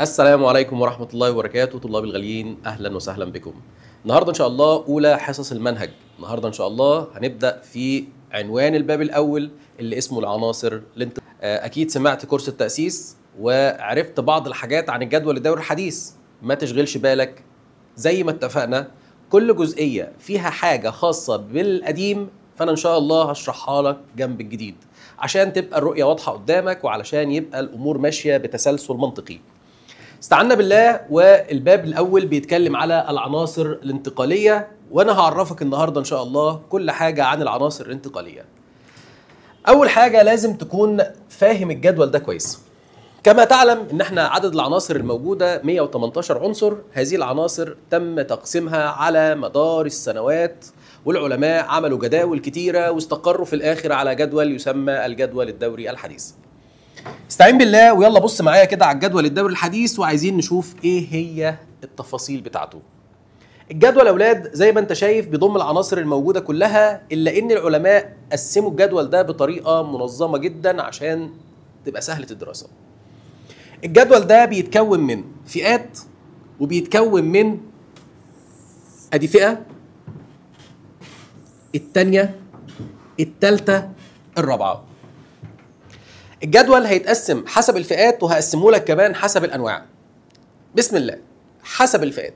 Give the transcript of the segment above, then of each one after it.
السلام عليكم ورحمة الله وبركاته طلاب الغاليين أهلا وسهلا بكم النهاردة إن شاء الله أولى حصص المنهج النهاردة إن شاء الله هنبدأ في عنوان الباب الأول اللي اسمه العناصر لنت... آه، أكيد سمعت كورس التأسيس وعرفت بعض الحاجات عن الجدول الدوري الحديث ما تشغلش بالك زي ما اتفقنا كل جزئيه فيها حاجه خاصه بالقديم فانا ان شاء الله هشرحها لك جنب الجديد عشان تبقى الرؤيه واضحه قدامك وعلشان يبقى الامور ماشيه بتسلسل منطقي استعنا بالله والباب الاول بيتكلم على العناصر الانتقاليه وانا هعرفك النهارده ان شاء الله كل حاجه عن العناصر الانتقاليه اول حاجه لازم تكون فاهم الجدول ده كويس كما تعلم ان احنا عدد العناصر الموجوده 118 عنصر هذه العناصر تم تقسيمها على مدار السنوات والعلماء عملوا جداول كتيره واستقروا في الاخر على جدول يسمى الجدول الدوري الحديث استعين بالله ويلا بص معايا كده على الجدول الدوري الحديث وعايزين نشوف ايه هي التفاصيل بتاعته الجدول اولاد زي ما انت شايف بيضم العناصر الموجوده كلها الا ان العلماء قسموا الجدول ده بطريقه منظمه جدا عشان تبقى سهله الدراسه الجدول ده بيتكون من فئات وبيتكون من ادي فئه الثانيه الثالثه الرابعه الجدول هيتقسم حسب الفئات وهقسمه لك كمان حسب الانواع بسم الله حسب الفئات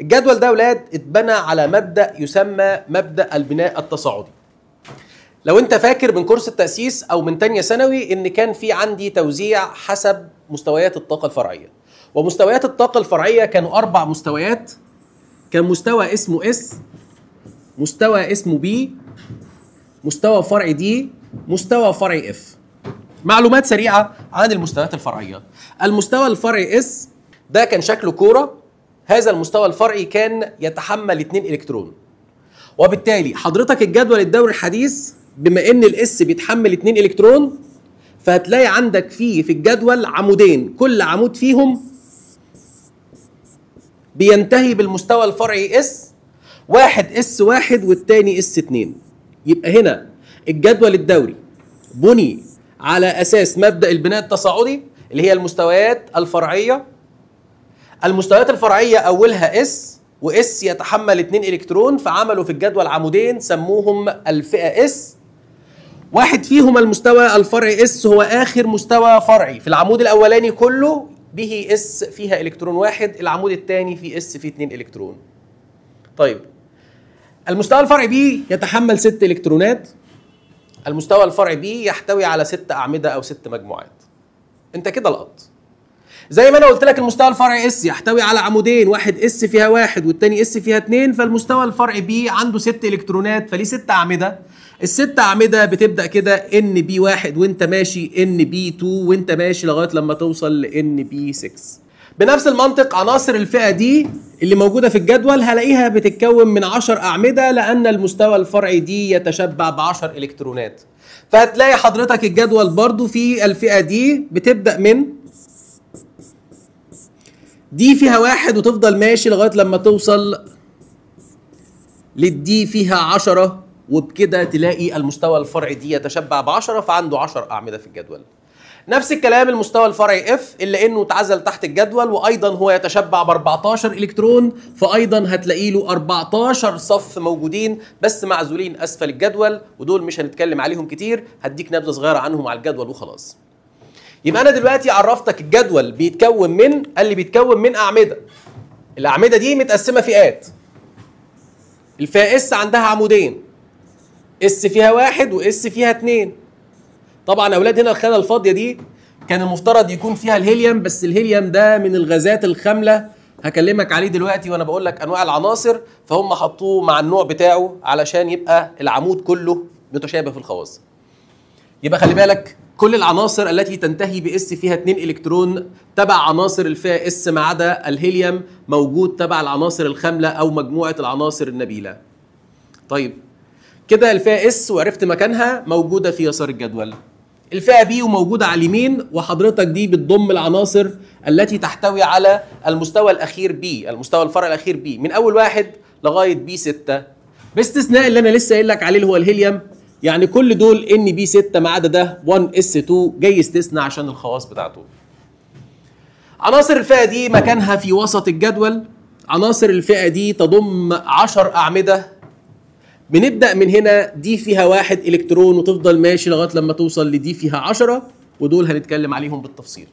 الجدول ده ولاد اتبنى على مبدا يسمى مبدا البناء التصاعدي لو انت فاكر من كورس التاسيس او من تانية ثانوي ان كان في عندي توزيع حسب مستويات الطاقه الفرعيه ومستويات الطاقه الفرعيه كانوا اربع مستويات كان مستوى اسمه اس مستوى اسمه بي مستوى فرع دي مستوى فرع اف معلومات سريعه عن المستويات الفرعيه المستوى الفرعي اس ده كان شكله كوره هذا المستوى الفرعي كان يتحمل 2 الكترون وبالتالي حضرتك الجدول الدوري الحديث بما ان الاس بيتحمل 2 الكترون فهتلاقي عندك فيه في الجدول عمودين كل عمود فيهم بينتهي بالمستوى الفرعي اس واحد اس واحد والتاني اس اتنين يبقى هنا الجدول الدوري بني على اساس مبدا البناء التصاعدي اللي هي المستويات الفرعيه المستويات الفرعيه اولها اس واس يتحمل اتنين الكترون فعملوا في الجدول عمودين سموهم الفئه اس واحد فيهما المستوى الفرعي اس هو اخر مستوى فرعي في العمود الاولاني كله به اس فيها الكترون واحد العمود الثاني في اس فيه 2 الكترون طيب المستوى الفرعي بي يتحمل ست الكترونات المستوى الفرعي بي يحتوي على ست اعمده او ست مجموعات انت كده لقط زي ما انا قلت لك المستوى الفرعي اس يحتوي على عمودين واحد اس فيها واحد والتاني اس فيها اتنين فالمستوى الفرعي بي عنده ست الكترونات فليه ست اعمده الست اعمده بتبدا كده ان بي 1 وانت ماشي ان بي 2 وانت ماشي لغايه لما توصل لان بي 6 بنفس المنطق عناصر الفئه دي اللي موجوده في الجدول هلاقيها بتتكون من 10 اعمده لان المستوى الفرعي دي يتشبع ب 10 الكترونات فهتلاقي حضرتك الجدول برضو في الفئه دي بتبدا من دي فيها واحد وتفضل ماشي لغايه لما توصل للدي فيها 10 وبكده تلاقي المستوى الفرعي دي يتشبع ب 10 فعنده 10 اعمده في الجدول. نفس الكلام المستوى الفرعي اف الا انه اتعزل تحت الجدول وايضا هو يتشبع ب 14 الكترون فايضا هتلاقي له 14 صف موجودين بس معزولين اسفل الجدول ودول مش هنتكلم عليهم كتير هديك نبذه صغيره عنهم على الجدول وخلاص. يبقى انا دلوقتي عرفتك الجدول بيتكون من قال لي بيتكون من اعمده. الاعمده دي متقسمه فئات. الفئه اس عندها عمودين اس فيها واحد واس فيها اتنين طبعا يا اولاد هنا الخانه الفاضيه دي كان المفترض يكون فيها الهيليوم بس الهيليوم ده من الغازات الخامله هكلمك عليه دلوقتي وانا بقول لك انواع العناصر فهم حطوه مع النوع بتاعه علشان يبقى العمود كله متشابه في الخواص يبقى خلي بالك كل العناصر التي تنتهي باس فيها 2 الكترون تبع عناصر الفا اس ما عدا الهيليوم موجود تبع العناصر الخامله او مجموعه العناصر النبيله طيب كده الفئه اس وعرفت مكانها موجوده في يسار الجدول الفئه بي وموجوده على اليمين وحضرتك دي بتضم العناصر التي تحتوي على المستوى الاخير بي المستوى الفرع الاخير بي من اول واحد لغايه بي 6 باستثناء اللي انا لسه قايل لك عليه اللي هو الهيليوم يعني كل دول ان بي 6 ما عدا ده 1 اس 2 جاي يستثنى عشان الخواص بتاعته عناصر الفئه دي مكانها في وسط الجدول عناصر الفئه دي تضم 10 اعمده بنبدا من هنا دي فيها واحد الكترون وتفضل ماشي لغايه لما توصل لدي فيها 10 ودول هنتكلم عليهم بالتفصيل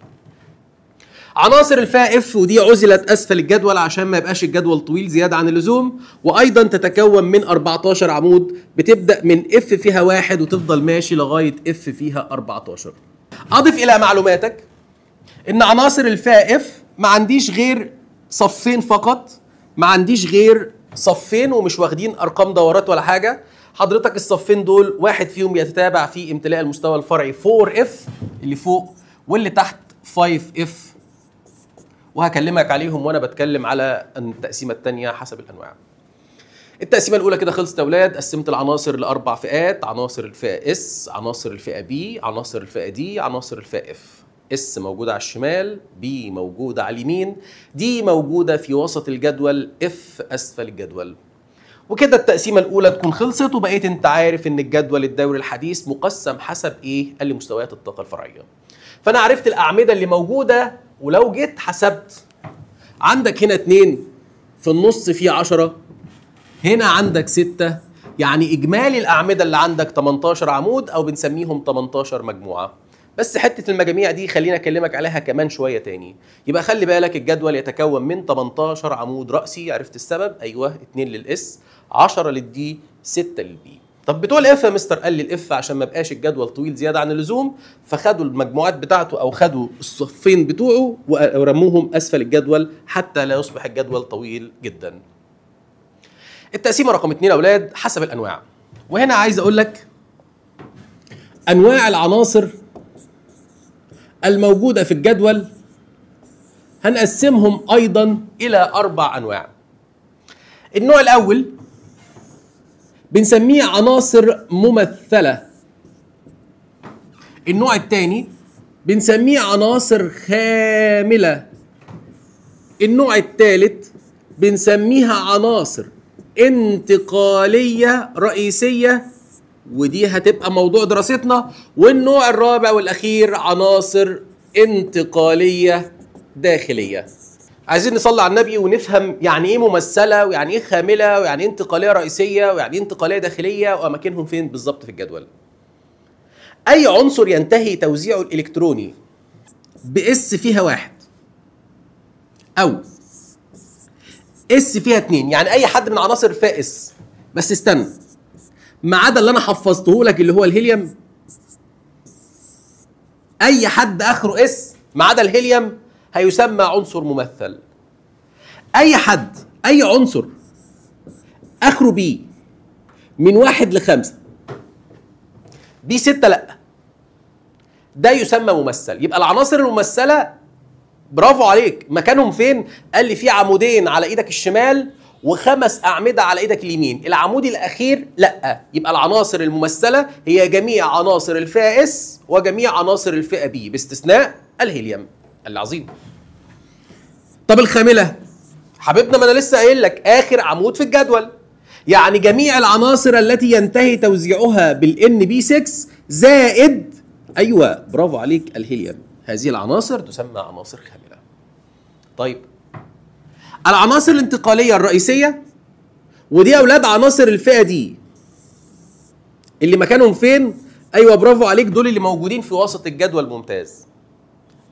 عناصر الفئة اف ودي عزلت اسفل الجدول عشان ما يبقاش الجدول طويل زياده عن اللزوم وايضا تتكون من 14 عمود بتبدا من اف فيها واحد وتفضل ماشي لغايه اف فيها 14 اضف الى معلوماتك ان عناصر الفئة اف ما عنديش غير صفين فقط ما عنديش غير صفين ومش واخدين ارقام دورات ولا حاجه حضرتك الصفين دول واحد فيهم يتتابع في امتلاء المستوى الفرعي 4 اف اللي فوق واللي تحت 5 اف وهكلمك عليهم وانا بتكلم على التقسيمه الثانيه حسب الانواع التقسيمه الاولى كده خلصت يا اولاد قسمت العناصر لاربع فئات عناصر الفئه اس عناصر الفئه بي عناصر الفئه دي عناصر الفئه اف اس موجودة على الشمال بي موجودة على اليمين دي موجودة في وسط الجدول اف أسفل الجدول وكده التقسيمة الأولى تكون خلصت وبقيت أنت عارف إن الجدول الدوري الحديث مقسم حسب إيه؟ قال لي مستويات الطاقة الفرعية. فأنا عرفت الأعمدة اللي موجودة ولو جيت حسبت عندك هنا اتنين في النص في 10 هنا عندك 6 يعني إجمالي الأعمدة اللي عندك 18 عمود أو بنسميهم 18 مجموعة. بس حته المجاميع دي خلينا اكلمك عليها كمان شويه تاني يبقى خلي بالك الجدول يتكون من 18 عمود راسي عرفت السبب ايوه 2 للاس 10 للدي 6 للبي طب بتوع الاف يا مستر قال لي الاف عشان ما بقاش الجدول طويل زياده عن اللزوم فخدوا المجموعات بتاعته او خدوا الصفين بتوعه ورموهم اسفل الجدول حتى لا يصبح الجدول طويل جدا. التقسيمه رقم 2 يا اولاد حسب الانواع وهنا عايز اقول لك انواع العناصر الموجودة في الجدول هنقسمهم أيضا إلى أربع أنواع النوع الأول بنسميه عناصر ممثلة النوع الثاني بنسميه عناصر خاملة النوع الثالث بنسميها عناصر انتقالية رئيسية ودي هتبقى موضوع دراستنا والنوع الرابع والاخير عناصر انتقاليه داخليه عايزين نصلي على النبي ونفهم يعني ايه ممثله ويعني ايه خامله ويعني ايه انتقاليه رئيسيه ويعني ايه انتقاليه داخليه واماكنهم فين بالظبط في الجدول اي عنصر ينتهي توزيعه الالكتروني باس فيها واحد او اس فيها اتنين يعني اي حد من عناصر فائس بس استنى ما عدا اللي انا حفظته لك اللي هو الهيليوم اي حد اخره اس ما عدا الهيليوم هيسمى عنصر ممثل اي حد اي عنصر اخره بي من واحد لخمسه بي سته لا ده يسمى ممثل يبقى العناصر الممثله برافو عليك مكانهم فين قال لي في عمودين على ايدك الشمال وخمس أعمدة على إيدك اليمين العمود الأخير لأ يبقى العناصر الممثلة هي جميع عناصر الفئة اس وجميع عناصر الفئة بي باستثناء الهيليوم العظيم طب الخاملة حبيبنا ما أنا لسه قايل لك آخر عمود في الجدول يعني جميع العناصر التي ينتهي توزيعها بالان بي 6 زائد ايوه برافو عليك الهيليوم هذه العناصر تسمى عناصر خامله طيب العناصر الانتقاليه الرئيسيه ودي اولاد عناصر الفئه دي اللي مكانهم فين ايوه برافو عليك دول اللي موجودين في وسط الجدول ممتاز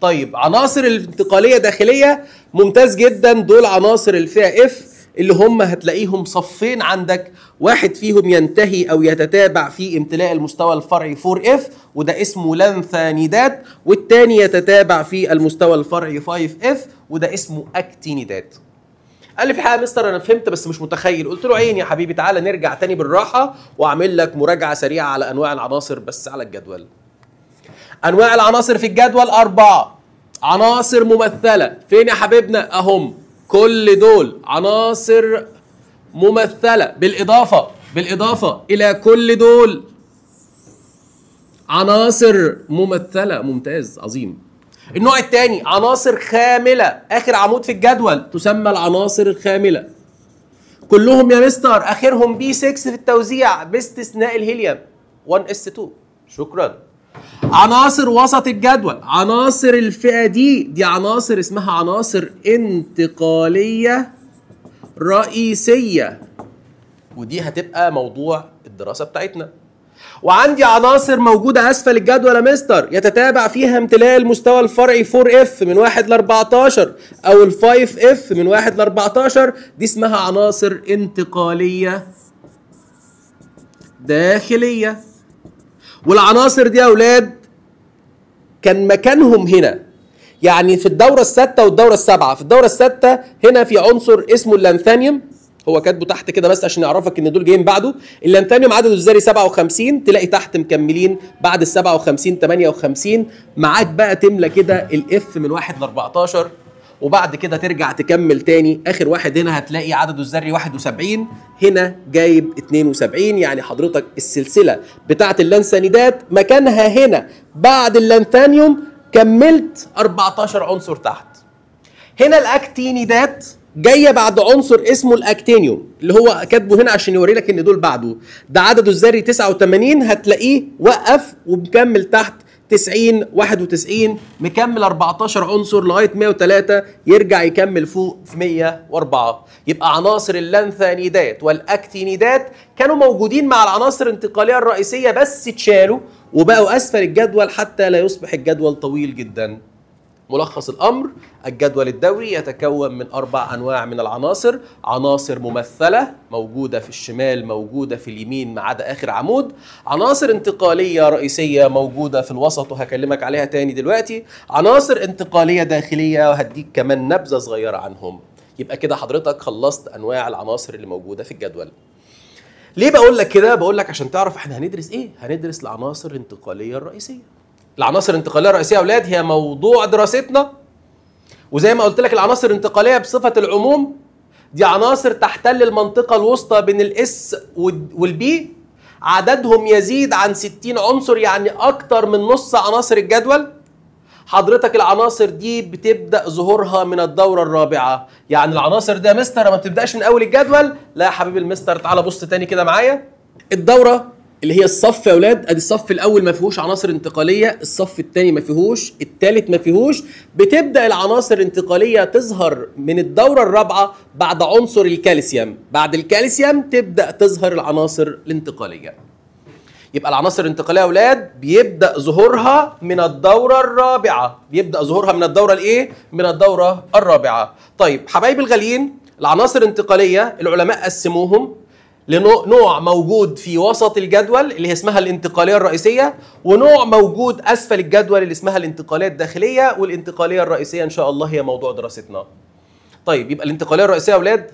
طيب عناصر الانتقاليه داخليه ممتاز جدا دول عناصر الفئه اف اللي هم هتلاقيهم صفين عندك واحد فيهم ينتهي او يتتابع في امتلاء المستوى الفرعي 4 اف وده اسمه لانثانيدات والتاني يتتابع في المستوى الفرعي 5 اف وده اسمه اكتينيدات قال لي في حاجه مستر انا فهمت بس مش متخيل قلت له عين يا حبيبي تعالى نرجع تاني بالراحه واعمل لك مراجعه سريعه على انواع العناصر بس على الجدول انواع العناصر في الجدول اربعه عناصر ممثله فين يا حبيبنا اهم كل دول عناصر ممثله بالاضافه بالاضافه الى كل دول عناصر ممثله ممتاز عظيم النوع الثاني عناصر خامله اخر عمود في الجدول تسمى العناصر الخامله كلهم يا مستر اخرهم بي 6 في التوزيع باستثناء الهيليوم 1 اس 2 شكرا عناصر وسط الجدول عناصر الفئه دي دي عناصر اسمها عناصر انتقاليه رئيسيه ودي هتبقى موضوع الدراسه بتاعتنا وعندي عناصر موجودة أسفل الجدول يا مستر يتتابع فيها امتلاء المستوى الفرعي 4F من 1 ل 14 أو ال 5F من 1 ل 14 دي اسمها عناصر انتقالية داخلية والعناصر دي يا أولاد كان مكانهم هنا يعني في الدورة الستة والدورة السابعة في الدورة الستة هنا في عنصر اسمه اللانثانيوم هو كاتبه تحت كده بس عشان يعرفك ان دول جايين بعده الانتانيوم عدده الذري 57 تلاقي تحت مكملين بعد ال 57 58 معاك بقى تملى كده الاف من 1 ل 14 وبعد كده ترجع تكمل تاني اخر واحد هنا هتلاقي عدده الذري 71 هنا جايب 72 يعني حضرتك السلسله بتاعه اللانسانيدات مكانها هنا بعد اللانثانيوم كملت 14 عنصر تحت هنا الاكتينيدات جايه بعد عنصر اسمه الاكتينيوم اللي هو كاتبه هنا عشان يوري لك ان دول بعده ده عدده الذري 89 هتلاقيه وقف ومكمل تحت 90 91 مكمل 14 عنصر لغايه 103 يرجع يكمل فوق في 104 يبقى عناصر اللانثانيدات والاكتينيدات كانوا موجودين مع العناصر الانتقاليه الرئيسيه بس اتشالوا وبقوا اسفل الجدول حتى لا يصبح الجدول طويل جدا ملخص الأمر الجدول الدوري يتكون من أربع أنواع من العناصر عناصر ممثلة موجودة في الشمال موجودة في اليمين ما عدا آخر عمود عناصر انتقالية رئيسية موجودة في الوسط وهكلمك عليها تاني دلوقتي عناصر انتقالية داخلية وهديك كمان نبذة صغيرة عنهم يبقى كده حضرتك خلصت أنواع العناصر اللي موجودة في الجدول ليه بقول لك كده بقول لك عشان تعرف احنا هندرس ايه هندرس العناصر الانتقاليه الرئيسيه العناصر الانتقاليه الرئيسيه يا اولاد هي موضوع دراستنا وزي ما قلت لك العناصر الانتقاليه بصفه العموم دي عناصر تحتل المنطقه الوسطى بين الاس والبي عددهم يزيد عن 60 عنصر يعني اكتر من نص عناصر الجدول حضرتك العناصر دي بتبدا ظهورها من الدوره الرابعه يعني العناصر دي يا مستر ما بتبداش من اول الجدول لا يا حبيبي المستر تعالى بص تاني كده معايا الدوره اللي هي الصف يا اولاد ادي الصف الاول ما فيهوش عناصر انتقاليه الصف الثاني ما فيهوش الثالث ما فيهوش بتبدا العناصر الانتقاليه تظهر من الدوره الرابعه بعد عنصر الكالسيوم بعد الكالسيوم تبدا تظهر العناصر الانتقاليه يبقى العناصر الانتقاليه يا اولاد بيبدا ظهورها من الدوره الرابعه بيبدا ظهورها من الدوره الايه من الدوره الرابعه طيب حبايبي الغاليين العناصر الانتقاليه العلماء قسموهم لنوع موجود في وسط الجدول اللي هي اسمها الانتقاليه الرئيسيه ونوع موجود اسفل الجدول اللي اسمها الانتقاليه الداخليه والانتقاليه الرئيسيه ان شاء الله هي موضوع دراستنا. طيب يبقى الانتقاليه الرئيسيه يا اولاد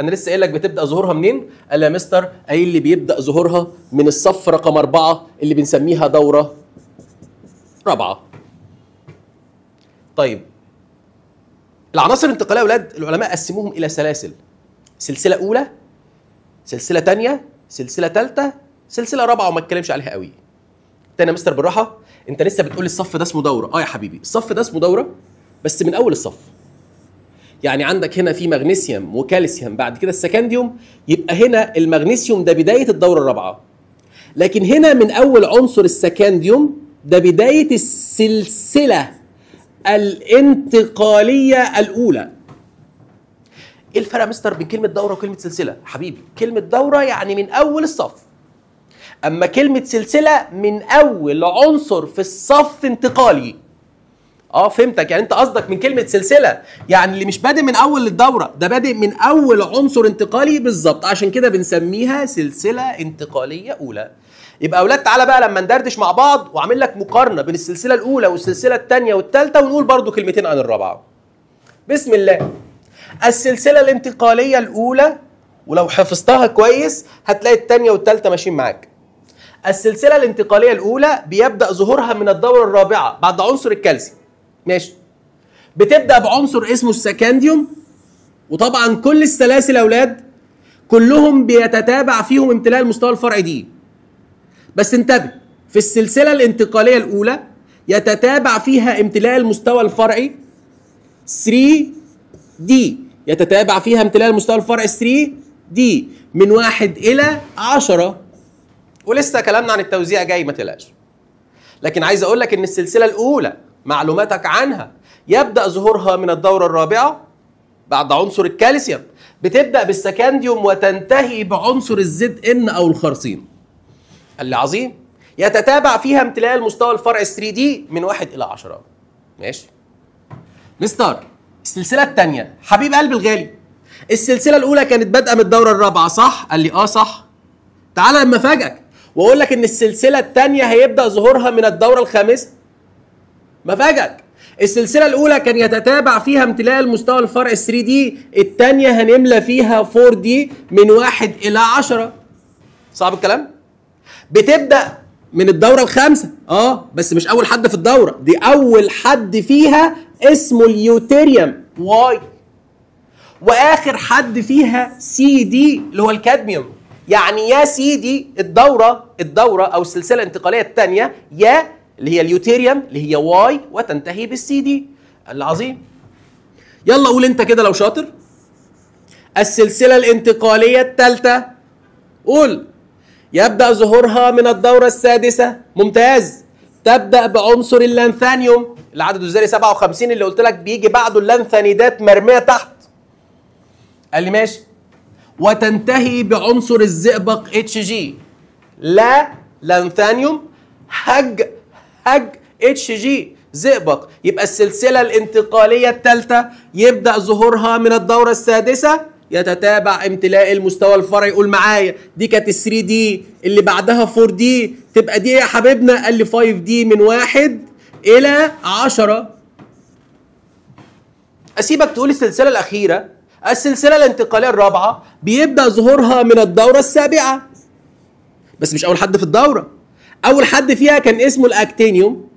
انا لسه قايل لك بتبدا ظهورها منين؟ قال يا مستر قايل لي بيبدا ظهورها من الصف رقم اربعه اللي بنسميها دوره رابعه. طيب العناصر الانتقاليه يا اولاد العلماء قسموهم الى سلاسل. سلسله اولى سلسله تانية سلسله ثالثه سلسله رابعه وما اتكلمش عليها قوي تاني يا مستر بالراحه انت لسه بتقول الصف ده اسمه دوره اه يا حبيبي الصف ده اسمه دوره بس من اول الصف يعني عندك هنا في مغنيسيوم وكالسيوم بعد كده السكنديوم يبقى هنا المغنيسيوم ده بدايه الدوره الرابعه لكن هنا من اول عنصر السكنديوم ده بدايه السلسله الانتقاليه الاولى ايه الفرق يا مستر بين كلمه دوره وكلمه سلسله حبيبي كلمه دوره يعني من اول الصف اما كلمه سلسله من اول عنصر في الصف انتقالي اه فهمتك يعني انت قصدك من كلمه سلسله يعني اللي مش بادئ من اول الدوره ده بادئ من اول عنصر انتقالي بالظبط عشان كده بنسميها سلسله انتقاليه اولى يبقى اولاد تعالى بقى لما ندردش مع بعض واعمل لك مقارنه بين السلسله الاولى والسلسله الثانيه والثالثه ونقول برضو كلمتين عن الرابعه بسم الله السلسله الانتقاليه الاولى ولو حفظتها كويس هتلاقي الثانيه والثالثه ماشيين معاك السلسله الانتقاليه الاولى بيبدا ظهورها من الدوره الرابعه بعد عنصر الكالسيوم ماشي بتبدا بعنصر اسمه السكانديوم وطبعا كل السلاسل يا اولاد كلهم بيتتابع فيهم امتلاء المستوى الفرعي دي بس انتبه في السلسله الانتقاليه الاولى يتتابع فيها امتلاء المستوى الفرعي 3 دي يتتابع فيها امتلاء المستوى الفرع 3 دي من واحد الى 10 ولسه كلامنا عن التوزيع جاي ما تقلقش لكن عايز اقول لك ان السلسله الاولى معلوماتك عنها يبدا ظهورها من الدوره الرابعه بعد عنصر الكالسيوم بتبدا بالسكانديوم وتنتهي بعنصر الزد ان او الخرسين قال لي عظيم يتتابع فيها امتلاء المستوى الفرع 3 دي من واحد الى 10 ماشي مستر السلسله الثانيه حبيب قلب الغالي السلسله الاولى كانت بادئه من الدوره الرابعه صح قال لي اه صح تعالى لما افاجئك واقول لك ان السلسله الثانيه هيبدا ظهورها من الدوره الخامسه مفاجئك السلسله الاولى كان يتتابع فيها امتلاء المستوى الفرع 3 دي الثانيه هنملى فيها 4 دي من واحد الى عشرة صعب الكلام بتبدا من الدوره الخامسه اه بس مش اول حد في الدوره دي اول حد فيها اسمه اليوتيريوم واي واخر حد فيها سي دي اللي هو الكادميوم يعني يا سي دي الدوره الدوره او السلسله الانتقاليه الثانيه يا اللي هي اليوتيريوم اللي هي واي وتنتهي بالسي دي العظيم يلا قول انت كده لو شاطر السلسله الانتقاليه الثالثه قول يبدا ظهورها من الدوره السادسه ممتاز تبدا بعنصر اللانثانيوم اللي عدده الذري 57 اللي قلت لك بيجي بعده اللانثانيدات مرميه تحت قال لي ماشي وتنتهي بعنصر الزئبق اتش جي لا لانثانيوم هج هج اتش جي زئبق يبقى السلسله الانتقاليه الثالثه يبدا ظهورها من الدوره السادسه يتتابع امتلاء المستوى الفرعي قول معايا دي كانت 3 دي اللي بعدها 4 دي تبقى دي يا حبيبنا قال لي 5 دي من واحد الى 10 اسيبك تقول السلسله الاخيره السلسله الانتقاليه الرابعه بيبدا ظهورها من الدوره السابعه بس مش اول حد في الدوره اول حد فيها كان اسمه الاكتينيوم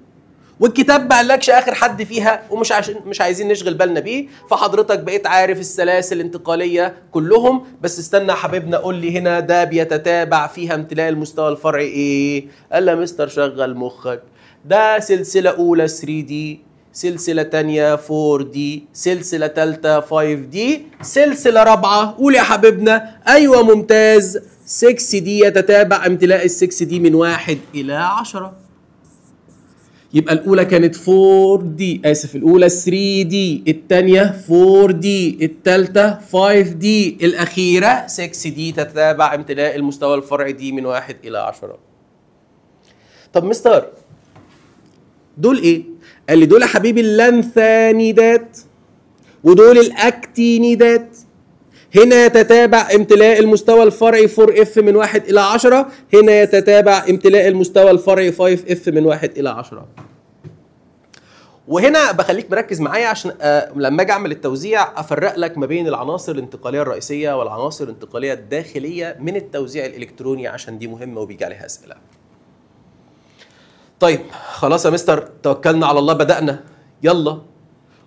والكتاب ما قالكش اخر حد فيها ومش عشان مش عايزين نشغل بالنا بيه فحضرتك بقيت عارف السلاسل الانتقاليه كلهم بس استنى يا حبيبنا قول لي هنا ده بيتتابع فيها امتلاء المستوى الفرعي ايه قال له مستر شغل مخك ده سلسله اولى 3 دي سلسلة ثانيه 4 دي سلسلة ثالثه 5 دي سلسلة رابعة قول يا حبيبنا أيوة ممتاز 6 دي يتتابع امتلاء ال 6 دي من واحد إلى 10 يبقى الاولى كانت 4 دي اسف الاولى 3 دي الثانيه 4 دي الثالثه 5 دي الاخيره 6 دي تتابع امتلاء المستوى الفرعي دي من 1 الى 10 طب مستر دول ايه قال لي دول يا حبيبي اللانثانيدات ودول الاكتينيدات هنا يتتابع امتلاء المستوى الفرعي 4 اف من 1 الى 10 هنا يتتابع امتلاء المستوى الفرعي 5 اف من 1 الى 10 وهنا بخليك مركز معايا عشان أه لما اجي اعمل التوزيع افرق لك ما بين العناصر الانتقاليه الرئيسيه والعناصر الانتقاليه الداخليه من التوزيع الالكتروني عشان دي مهمه وبيجي عليها اسئله. طيب خلاص يا مستر توكلنا على الله بدانا يلا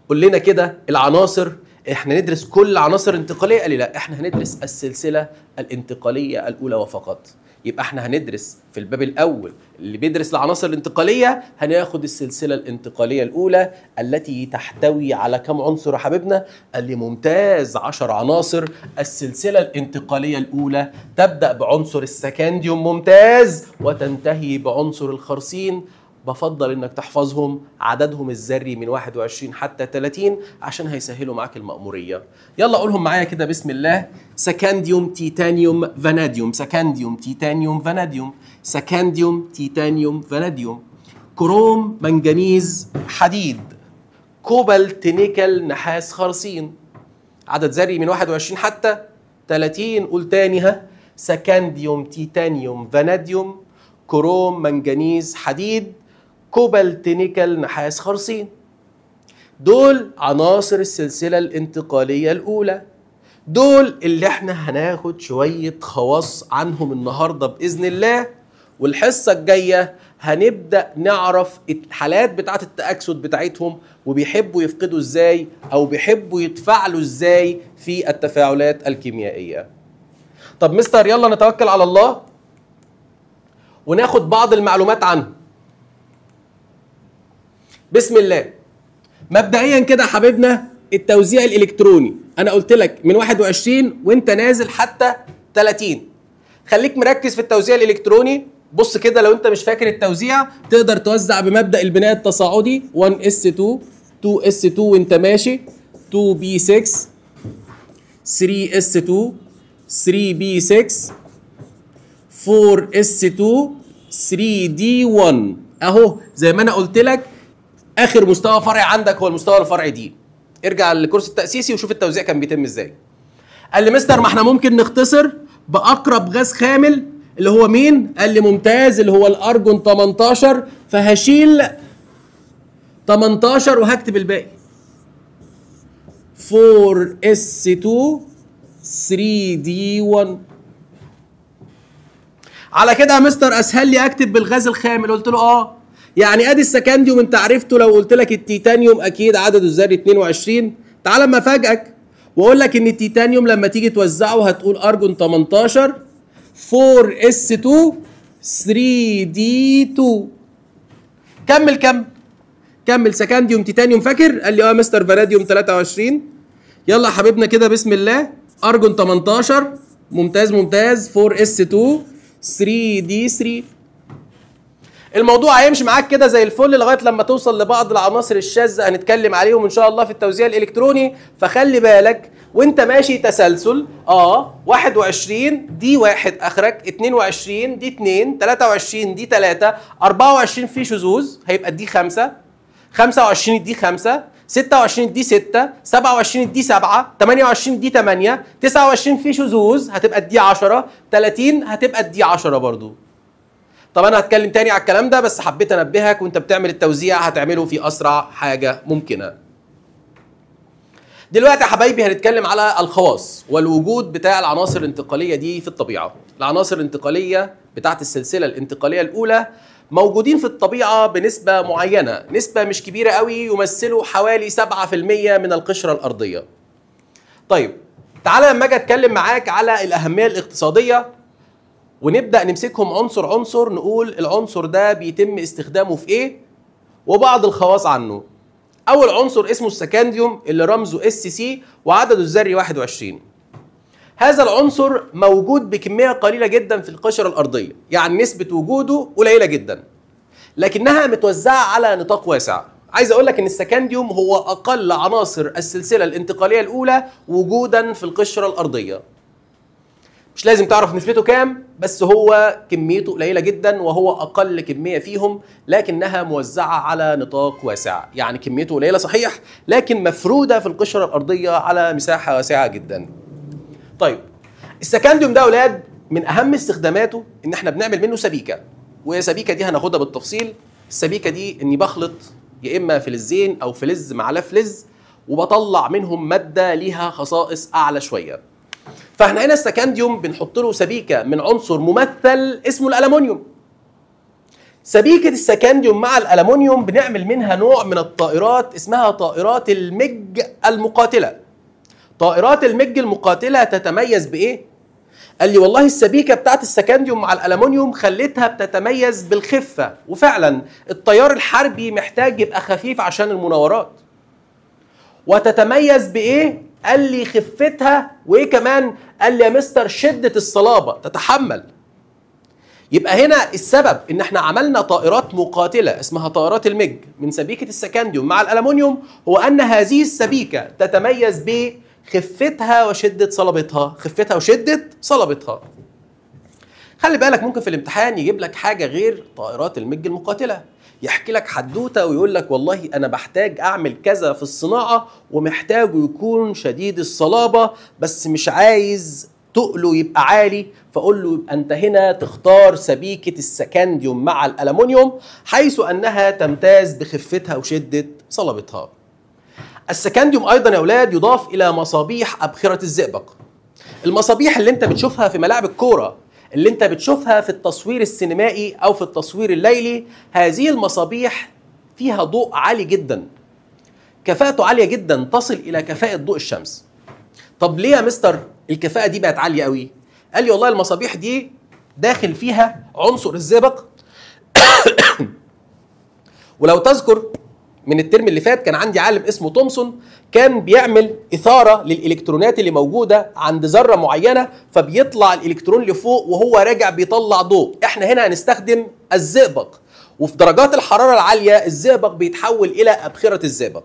قول لنا كده العناصر احنا ندرس كل عناصر انتقاليه قال لي لا احنا هندرس السلسله الانتقاليه الاولى وفقط يبقى احنا هندرس في الباب الاول اللي بيدرس العناصر الانتقاليه هناخد السلسله الانتقاليه الاولى التي تحتوي على كم عنصر يا حبيبنا قال لي ممتاز 10 عناصر السلسله الانتقاليه الاولى تبدا بعنصر السكانديوم ممتاز وتنتهي بعنصر الخرسين بفضل انك تحفظهم عددهم الذري من 21 حتى 30 عشان هيسهلوا معاك المأمورية يلا قولهم معايا كده بسم الله سكانديوم تيتانيوم فاناديوم سكانديوم تيتانيوم فاناديوم سكانديوم تيتانيوم فاناديوم كروم منجنيز حديد كوبالت نيكل نحاس خرسين عدد ذري من 21 حتى 30 قول تاني ها سكانديوم تيتانيوم فاناديوم كروم منجنيز حديد كوبالت نيكل نحاس خرسين دول عناصر السلسلة الانتقالية الأولى دول اللي احنا هناخد شوية خواص عنهم النهاردة بإذن الله والحصة الجاية هنبدأ نعرف الحالات بتاعة التأكسد بتاعتهم وبيحبوا يفقدوا ازاي أو بيحبوا يتفاعلوا ازاي في التفاعلات الكيميائية طب مستر يلا نتوكل على الله وناخد بعض المعلومات عنه بسم الله مبدئيا كده حبيبنا التوزيع الالكتروني انا قلت لك من 21 وانت نازل حتى 30 خليك مركز في التوزيع الالكتروني بص كده لو انت مش فاكر التوزيع تقدر توزع بمبدا البناء التصاعدي 1s2 2s2 وانت ماشي 2b6 3s2 3b6 4s2 3d1 اهو زي ما انا قلت لك اخر مستوى فرعي عندك هو المستوى الفرعي دي ارجع للكورس التاسيسي وشوف التوزيع كان بيتم ازاي قال لي مستر ما احنا ممكن نختصر باقرب غاز خامل اللي هو مين قال لي ممتاز اللي هو الارجون 18 فهشيل 18 وهكتب الباقي 4s2 3d1 على كده يا مستر اسهل لي اكتب بالغاز الخامل قلت له اه يعني ادي السكنديوم انت عرفته لو قلت لك التيتانيوم اكيد عدده الذري 22 تعال اما افاجئك واقول لك ان التيتانيوم لما تيجي توزعه هتقول ارجون 18 4 اس 2 3 دي 2 كمل كمل كمل سكنديوم تيتانيوم فاكر قال لي اه يا مستر فاناديوم 23 يلا حبيبنا كده بسم الله ارجون 18 ممتاز ممتاز 4 اس 2 3 دي 3 الموضوع هيمشي معاك كده زي الفل لغايه لما توصل لبعض العناصر الشاذه هنتكلم عليهم ان شاء الله في التوزيع الالكتروني فخلي بالك وانت ماشي تسلسل اه 21 دي واحد اخرك 22 دي 2 23 دي 3 24 فيه شذوذ هيبقى دي 5 25 دي 5 26 دي 6 27 دي 7 28 دي 8 29 فيه شذوذ هتبقى دي 10 30 هتبقى دي 10 برضو طب انا هتكلم تاني على الكلام ده بس حبيت انبهك وانت بتعمل التوزيع هتعمله في اسرع حاجه ممكنه دلوقتي يا حبايبي هنتكلم على الخواص والوجود بتاع العناصر الانتقاليه دي في الطبيعه العناصر الانتقاليه بتاعت السلسله الانتقاليه الاولى موجودين في الطبيعه بنسبه معينه نسبه مش كبيره قوي يمثلوا حوالي 7% من القشره الارضيه طيب تعالى لما اجي اتكلم معاك على الاهميه الاقتصاديه ونبدا نمسكهم عنصر عنصر نقول العنصر ده بيتم استخدامه في ايه وبعض الخواص عنه اول عنصر اسمه السكانديوم اللي رمزه اس سي وعدده الذري 21 هذا العنصر موجود بكميه قليله جدا في القشره الارضيه يعني نسبه وجوده قليله جدا لكنها متوزعه على نطاق واسع عايز اقول لك ان السكانديوم هو اقل عناصر السلسله الانتقاليه الاولى وجودا في القشره الارضيه مش لازم تعرف نسبته كام بس هو كميته قليله جدا وهو اقل كميه فيهم لكنها موزعه على نطاق واسع يعني كميته قليله صحيح لكن مفروده في القشره الارضيه على مساحه واسعه جدا طيب السكنديوم ده يا اولاد من اهم استخداماته ان احنا بنعمل منه سبيكه وسبيكه دي هناخدها بالتفصيل السبيكه دي اني بخلط يا اما فلزين او فلز مع لا فلز وبطلع منهم ماده ليها خصائص اعلى شويه فاحنا هنا السكنديوم بنحط له سبيكه من عنصر ممثل اسمه الالومنيوم سبيكة السكنديوم مع الألمونيوم بنعمل منها نوع من الطائرات اسمها طائرات المج المقاتلة طائرات المج المقاتلة تتميز بإيه؟ قال لي والله السبيكة بتاعت السكنديوم مع الألمونيوم خلتها بتتميز بالخفة وفعلا الطيار الحربي محتاج يبقى خفيف عشان المناورات وتتميز بإيه؟ قال لي خفتها وايه كمان قال لي يا مستر شده الصلابه تتحمل يبقى هنا السبب ان احنا عملنا طائرات مقاتله اسمها طائرات المج من سبيكه السكنديوم مع الالمونيوم هو ان هذه السبيكه تتميز بخفتها وشده صلابتها خفتها وشده صلابتها خلي بالك ممكن في الامتحان يجيب لك حاجه غير طائرات المج المقاتله يحكي لك حدوته ويقول لك والله انا بحتاج اعمل كذا في الصناعه ومحتاجه يكون شديد الصلابه بس مش عايز تقله يبقى عالي فقول له يبقى انت هنا تختار سبيكه السكنديوم مع الالومنيوم حيث انها تمتاز بخفتها وشده صلابتها. السكنديوم ايضا يا اولاد يضاف الى مصابيح ابخره الزئبق. المصابيح اللي انت بتشوفها في ملاعب الكوره اللي انت بتشوفها في التصوير السينمائي او في التصوير الليلي هذه المصابيح فيها ضوء عالي جدا كفاءته عاليه جدا تصل الى كفاءه ضوء الشمس طب ليه يا مستر الكفاءه دي بقت عاليه قوي قال لي والله المصابيح دي داخل فيها عنصر الزئبق ولو تذكر من الترم اللي فات كان عندي عالم اسمه تومسون كان بيعمل اثاره للالكترونات اللي موجوده عند ذره معينه فبيطلع الالكترون لفوق وهو راجع بيطلع ضوء احنا هنا هنستخدم الزئبق وفي درجات الحراره العاليه الزئبق بيتحول الى ابخره الزئبق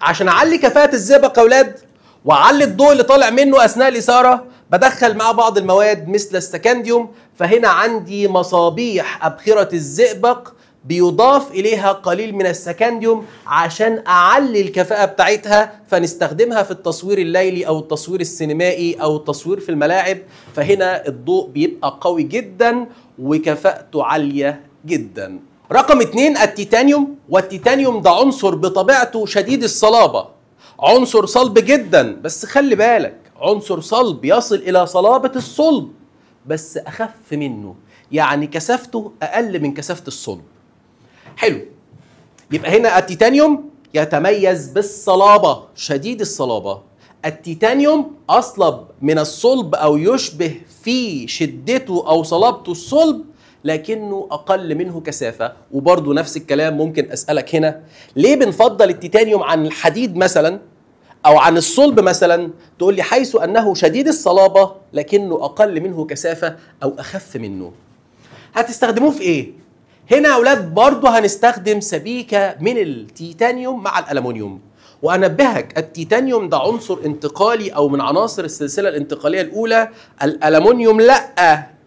عشان اعلي كفاءه الزئبق يا اولاد واعلي الضوء اللي طالع منه اثناء الاثاره بدخل معاه بعض المواد مثل السكنديوم فهنا عندي مصابيح ابخره الزئبق بيضاف اليها قليل من السكانديوم عشان اعلي الكفاءه بتاعتها فنستخدمها في التصوير الليلي او التصوير السينمائي او التصوير في الملاعب فهنا الضوء بيبقى قوي جدا وكفاءته عاليه جدا رقم اتنين التيتانيوم والتيتانيوم ده عنصر بطبيعته شديد الصلابه عنصر صلب جدا بس خلي بالك عنصر صلب يصل الى صلابه الصلب بس اخف منه يعني كثافته اقل من كثافه الصلب حلو يبقى هنا التيتانيوم يتميز بالصلابة شديد الصلابة التيتانيوم أصلب من الصلب أو يشبه في شدته أو صلابته الصلب لكنه أقل منه كثافة وبرضه نفس الكلام ممكن أسألك هنا ليه بنفضل التيتانيوم عن الحديد مثلا أو عن الصلب مثلا تقول لي حيث أنه شديد الصلابة لكنه أقل منه كثافة أو أخف منه هتستخدموه في إيه؟ هنا يا اولاد برضه هنستخدم سبيكه من التيتانيوم مع الالومنيوم وانبهك التيتانيوم ده عنصر انتقالي او من عناصر السلسله الانتقاليه الاولى الالومنيوم لا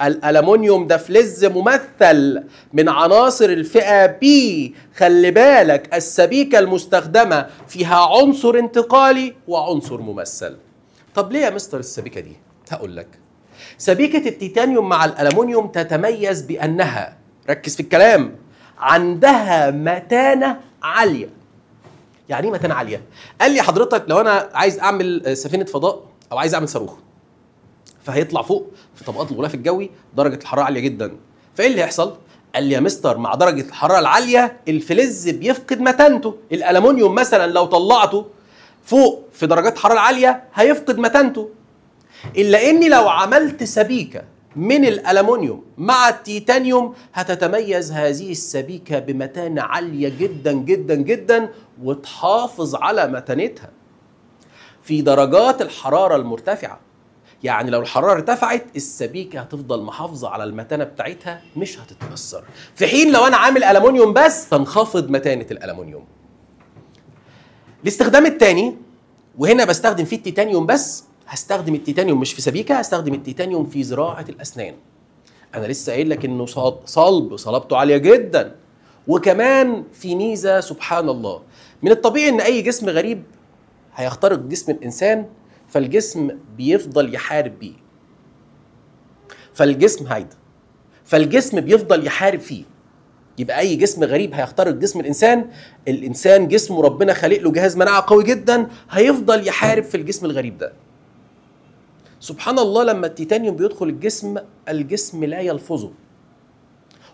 الالومنيوم ده فلز ممثل من عناصر الفئه بي خلي بالك السبيكه المستخدمه فيها عنصر انتقالي وعنصر ممثل طب ليه يا مستر السبيكه دي هقول لك سبيكه التيتانيوم مع الالومنيوم تتميز بانها ركز في الكلام عندها متانه عاليه يعني ايه متانه عاليه قال لي حضرتك لو انا عايز اعمل آه، سفينه فضاء او عايز اعمل صاروخ فهيطلع فوق في طبقات الغلاف الجوي درجه الحراره عاليه جدا فايه اللي هيحصل قال لي يا مستر مع درجه الحراره العاليه الفلز بيفقد متانته الالومنيوم مثلا لو طلعته فوق في درجات حراره عاليه هيفقد متانته الا اني لو عملت سبيكه من الألمونيوم مع التيتانيوم هتتميز هذه السبيكة بمتانة عالية جدا جدا جدا وتحافظ على متانتها في درجات الحرارة المرتفعة يعني لو الحرارة ارتفعت السبيكة هتفضل محافظة على المتانة بتاعتها مش هتتأثر في حين لو أنا عامل ألمونيوم بس تنخفض متانة الألمونيوم الاستخدام الثاني وهنا بستخدم فيه التيتانيوم بس هستخدم التيتانيوم مش في سبيكه هستخدم التيتانيوم في زراعه الاسنان انا لسه قايل لك انه صلب صلابته عاليه جدا وكمان في ميزه سبحان الله من الطبيعي ان اي جسم غريب هيخترق جسم الانسان فالجسم بيفضل يحارب بيه فالجسم هيدا فالجسم بيفضل يحارب فيه يبقى اي جسم غريب هيخترق جسم الانسان الانسان جسمه ربنا خالق له جهاز مناعه قوي جدا هيفضل يحارب في الجسم الغريب ده سبحان الله لما التيتانيوم بيدخل الجسم الجسم لا يلفظه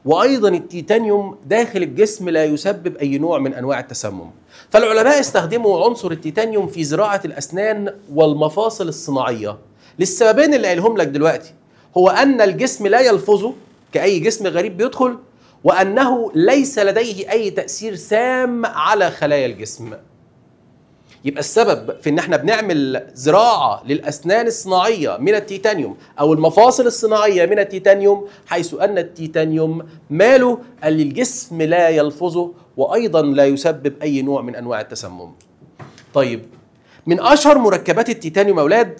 وايضا التيتانيوم داخل الجسم لا يسبب اي نوع من انواع التسمم فالعلماء استخدموا عنصر التيتانيوم في زراعه الاسنان والمفاصل الصناعيه للسببين اللي قايلهم لك دلوقتي هو ان الجسم لا يلفظه كاي جسم غريب بيدخل وانه ليس لديه اي تاثير سام على خلايا الجسم يبقى السبب في ان احنا بنعمل زراعه للاسنان الصناعيه من التيتانيوم او المفاصل الصناعيه من التيتانيوم حيث ان التيتانيوم ماله اللي الجسم لا يلفظه وايضا لا يسبب اي نوع من انواع التسمم. طيب من اشهر مركبات التيتانيوم يا اولاد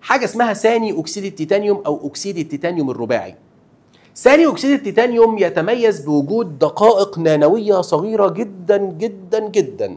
حاجه اسمها ثاني اكسيد التيتانيوم او اكسيد التيتانيوم الرباعي. ثاني اكسيد التيتانيوم يتميز بوجود دقائق نانويه صغيره جدا جدا جدا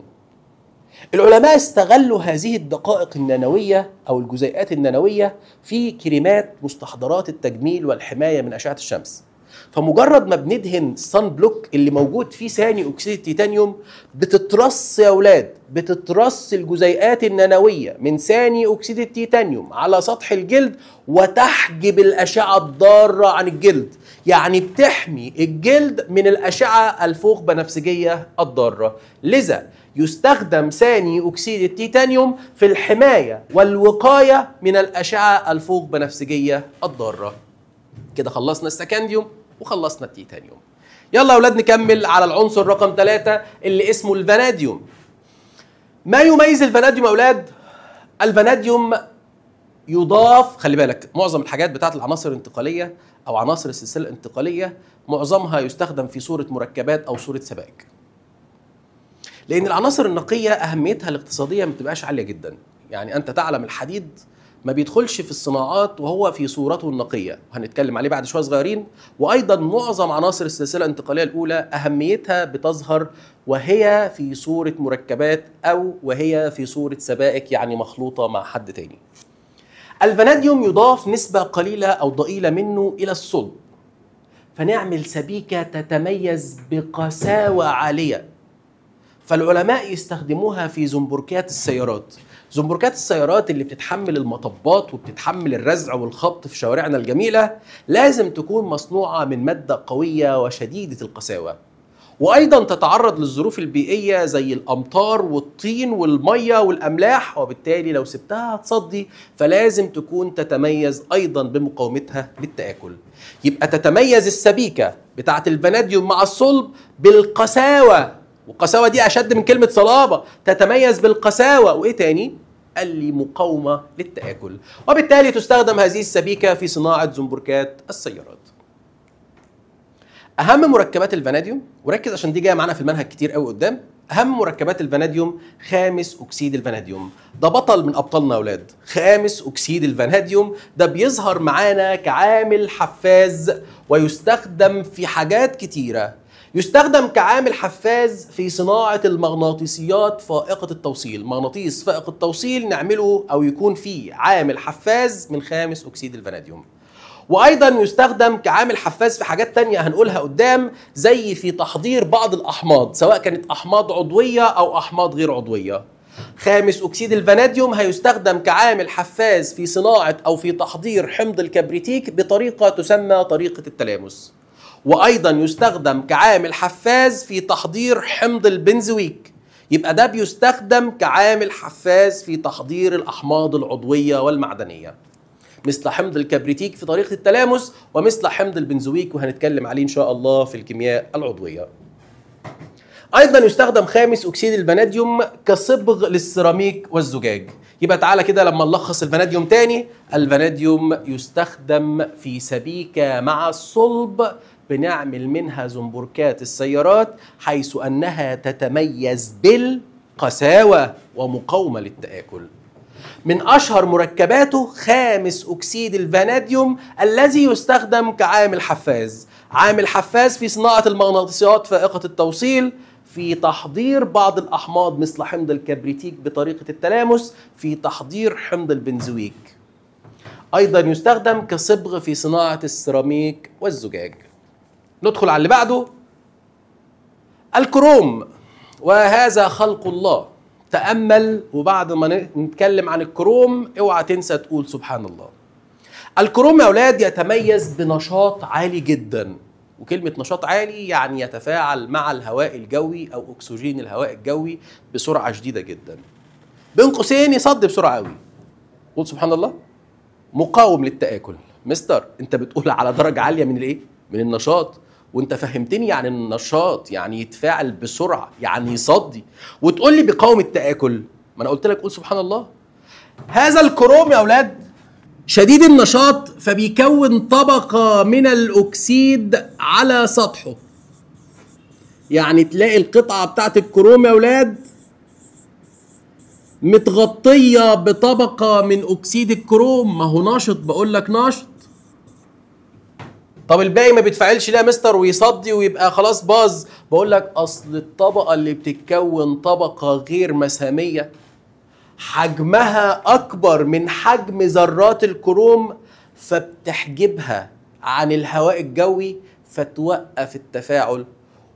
العلماء استغلوا هذه الدقائق النانوية أو الجزيئات النانوية في كريمات مستحضرات التجميل والحماية من أشعة الشمس فمجرد ما بندهن الصن بلوك اللي موجود فيه ثاني اكسيد التيتانيوم بتترص يا اولاد بتترص الجزيئات النانويه من ثاني اكسيد التيتانيوم على سطح الجلد وتحجب الاشعه الضاره عن الجلد يعني بتحمي الجلد من الأشعة الفوق بنفسجية الضارة لذا يستخدم ثاني أكسيد التيتانيوم في الحماية والوقاية من الأشعة الفوق بنفسجية الضارة كده خلصنا السكنديوم وخلصنا التيتانيوم يلا يا اولاد نكمل على العنصر رقم ثلاثة اللي اسمه الفناديوم ما يميز الفناديوم يا اولاد الفناديوم يضاف خلي بالك معظم الحاجات بتاعت العناصر الانتقاليه او عناصر السلسله الانتقاليه معظمها يستخدم في صوره مركبات او صوره سبائك لان العناصر النقيه اهميتها الاقتصاديه ما بتبقاش عاليه جدا يعني انت تعلم الحديد ما بيدخلش في الصناعات وهو في صورته النقيه وهنتكلم عليه بعد شويه صغيرين وايضا معظم عناصر السلسله الانتقاليه الاولى اهميتها بتظهر وهي في صوره مركبات او وهي في صوره سبائك يعني مخلوطه مع حد تاني الفناديوم يضاف نسبة قليلة أو ضئيلة منه إلى الصلب فنعمل سبيكة تتميز بقساوة عالية فالعلماء يستخدموها في زنبركات السيارات زنبركات السيارات اللي بتتحمل المطبات وبتتحمل الرزع والخبط في شوارعنا الجميلة لازم تكون مصنوعة من مادة قوية وشديدة القساوة وايضا تتعرض للظروف البيئيه زي الامطار والطين والميه والاملاح وبالتالي لو سبتها هتصدي فلازم تكون تتميز ايضا بمقاومتها للتاكل يبقى تتميز السبيكه بتاعه الفناديوم مع الصلب بالقساوه والقساوه دي اشد من كلمه صلابه تتميز بالقساوه وايه تاني قال لي مقاومه للتاكل وبالتالي تستخدم هذه السبيكه في صناعه زنبركات السيارات اهم مركبات الفناديوم وركز عشان دي جايه معانا في المنهج كتير قوي قدام اهم مركبات الفناديوم خامس اكسيد الفناديوم ده بطل من ابطالنا يا اولاد خامس اكسيد الفناديوم ده بيظهر معانا كعامل حفاز ويستخدم في حاجات كتيره يستخدم كعامل حفاز في صناعة المغناطيسيات فائقة التوصيل مغناطيس فائق التوصيل نعمله أو يكون فيه عامل حفاز من خامس أكسيد الفناديوم وايضا يستخدم كعامل حفاز في حاجات تانية هنقولها قدام زي في تحضير بعض الاحماض سواء كانت احماض عضويه او احماض غير عضويه خامس اكسيد الفناديوم هيستخدم كعامل حفاز في صناعه او في تحضير حمض الكبريتيك بطريقه تسمى طريقه التلامس وايضا يستخدم كعامل حفاز في تحضير حمض البنزويك يبقى ده بيستخدم كعامل حفاز في تحضير الاحماض العضويه والمعدنيه مثل حمض الكبريتيك في طريقه التلامس ومثل حمض البنزويك وهنتكلم عليه ان شاء الله في الكيمياء العضويه ايضا يستخدم خامس اكسيد الفناديوم كصبغ للسيراميك والزجاج يبقى تعالى كده لما نلخص الفناديوم تاني الفناديوم يستخدم في سبيكه مع الصلب بنعمل منها زنبركات السيارات حيث انها تتميز بالقساوه ومقاومه للتاكل من أشهر مركباته خامس أكسيد الفاناديوم الذي يستخدم كعامل حفاز عامل حفاز في صناعة المغناطيسات فائقة التوصيل في تحضير بعض الأحماض مثل حمض الكبريتيك بطريقة التلامس في تحضير حمض البنزويك أيضا يستخدم كصبغ في صناعة السيراميك والزجاج ندخل على اللي بعده الكروم وهذا خلق الله تأمل وبعد ما نتكلم عن الكروم اوعى تنسى تقول سبحان الله الكروم يا أولاد يتميز بنشاط عالي جدا وكلمة نشاط عالي يعني يتفاعل مع الهواء الجوي أو أكسجين الهواء الجوي بسرعة شديدة جدا بين قوسين يصد بسرعة قوي قول سبحان الله مقاوم للتآكل مستر أنت بتقول على درجة عالية من الإيه؟ من النشاط وانت فهمتني يعني النشاط يعني يتفاعل بسرعه يعني يصدي وتقول لي بيقاوم التاكل ما انا قلت لك قول سبحان الله هذا الكروم يا اولاد شديد النشاط فبيكون طبقه من الاكسيد على سطحه يعني تلاقي القطعه بتاعت الكروم يا اولاد متغطيه بطبقه من اكسيد الكروم ما هو ناشط بقول لك ناشط طب الباقي ما بيتفاعلش ليه يا مستر ويصدي ويبقى خلاص باظ بقول لك اصل الطبقه اللي بتتكون طبقه غير مساميه حجمها اكبر من حجم ذرات الكروم فبتحجبها عن الهواء الجوي فتوقف التفاعل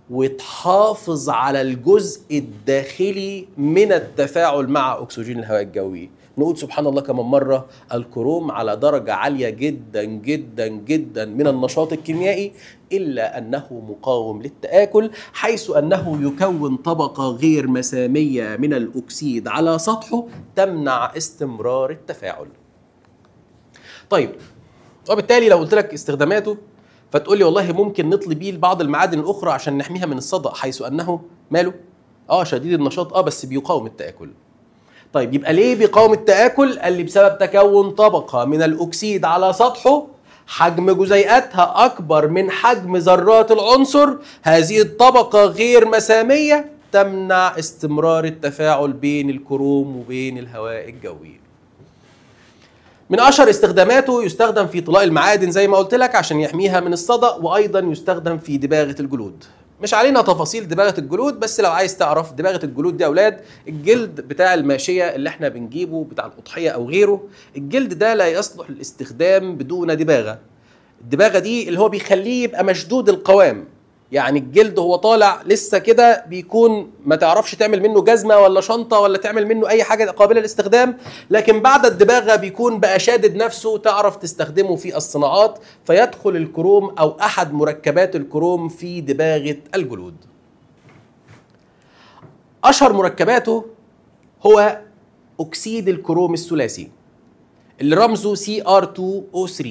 وتحافظ على الجزء الداخلي من التفاعل مع اكسجين الهواء الجوي نقول سبحان الله كمان مرة الكروم على درجة عالية جدا جدا جدا من النشاط الكيميائي إلا أنه مقاوم للتآكل حيث أنه يكون طبقة غير مسامية من الأكسيد على سطحه تمنع استمرار التفاعل طيب وبالتالي لو قلت لك استخداماته فتقول لي والله ممكن نطلي بيه لبعض المعادن الاخرى عشان نحميها من الصدأ حيث انه ماله اه شديد النشاط اه بس بيقاوم التاكل طيب يبقى ليه بيقاوم التآكل؟ قال لي بسبب تكون طبقة من الأكسيد على سطحه حجم جزيئاتها أكبر من حجم ذرات العنصر هذه الطبقة غير مسامية تمنع استمرار التفاعل بين الكروم وبين الهواء الجوي من أشهر استخداماته يستخدم في طلاء المعادن زي ما قلت لك عشان يحميها من الصدأ وأيضا يستخدم في دباغة الجلود مش علينا تفاصيل دباغه الجلود بس لو عايز تعرف دباغه الجلود دي يا اولاد الجلد بتاع الماشيه اللي احنا بنجيبه بتاع الاضحيه او غيره الجلد ده لا يصلح للاستخدام بدون دباغه الدباغه دي اللي هو بيخليه يبقى مشدود القوام يعني الجلد هو طالع لسه كده بيكون ما تعرفش تعمل منه جزمه ولا شنطه ولا تعمل منه اي حاجه قابله للاستخدام لكن بعد الدباغه بيكون بقى شادد نفسه تعرف تستخدمه في الصناعات فيدخل الكروم او احد مركبات الكروم في دباغه الجلود اشهر مركباته هو اكسيد الكروم الثلاثي اللي رمزه CR2O3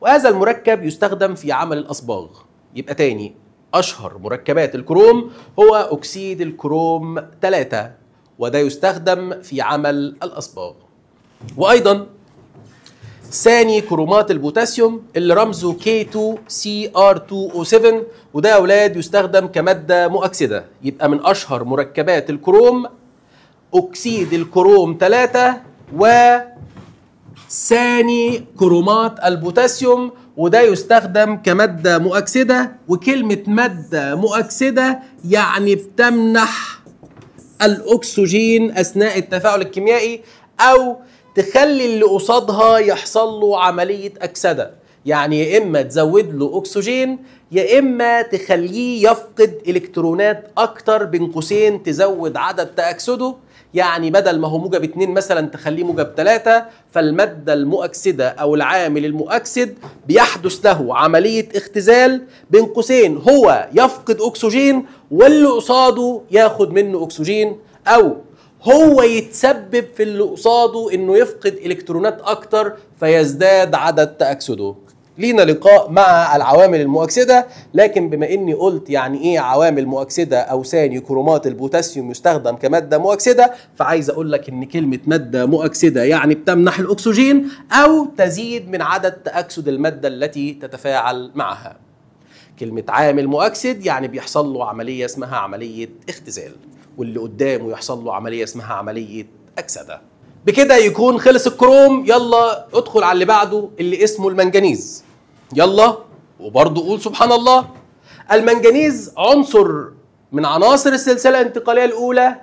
وهذا المركب يستخدم في عمل الاصباغ يبقى تاني أشهر مركبات الكروم هو أكسيد الكروم 3 وده يستخدم في عمل الأصباغ وأيضا ثاني كرومات البوتاسيوم اللي رمزه K2CR2O7 وده يا أولاد يستخدم كمادة مؤكسدة يبقى من أشهر مركبات الكروم أكسيد الكروم 3 و ثاني كرومات البوتاسيوم وده يستخدم كمادة مؤكسدة وكلمة مادة مؤكسدة يعني بتمنح الأكسجين أثناء التفاعل الكيميائي أو تخلي اللي قصادها يحصل له عملية أكسدة يعني يا إما تزود له أكسجين يا إما تخليه يفقد إلكترونات أكتر بين قوسين تزود عدد تأكسده يعني بدل ما هو موجب 2 مثلا تخليه موجب 3 فالماده المؤكسده او العامل المؤكسد بيحدث له عمليه اختزال بين قوسين هو يفقد اكسجين واللي قصاده ياخد منه اكسجين او هو يتسبب في اللي قصاده انه يفقد الكترونات اكتر فيزداد عدد تاكسده لينا لقاء مع العوامل المؤكسدة لكن بما اني قلت يعني ايه عوامل مؤكسدة او ثاني كرومات البوتاسيوم يستخدم كمادة مؤكسدة فعايز اقول لك ان كلمة مادة مؤكسدة يعني بتمنح الاكسجين او تزيد من عدد تأكسد المادة التي تتفاعل معها كلمة عامل مؤكسد يعني بيحصل له عملية اسمها عملية اختزال واللي قدامه يحصل له عملية اسمها عملية أكسدة بكده يكون خلص الكروم يلا ادخل على اللي بعده اللي اسمه المنجنيز يلا وبرضه قول سبحان الله المنجنيز عنصر من عناصر السلسلة الانتقالية الأولى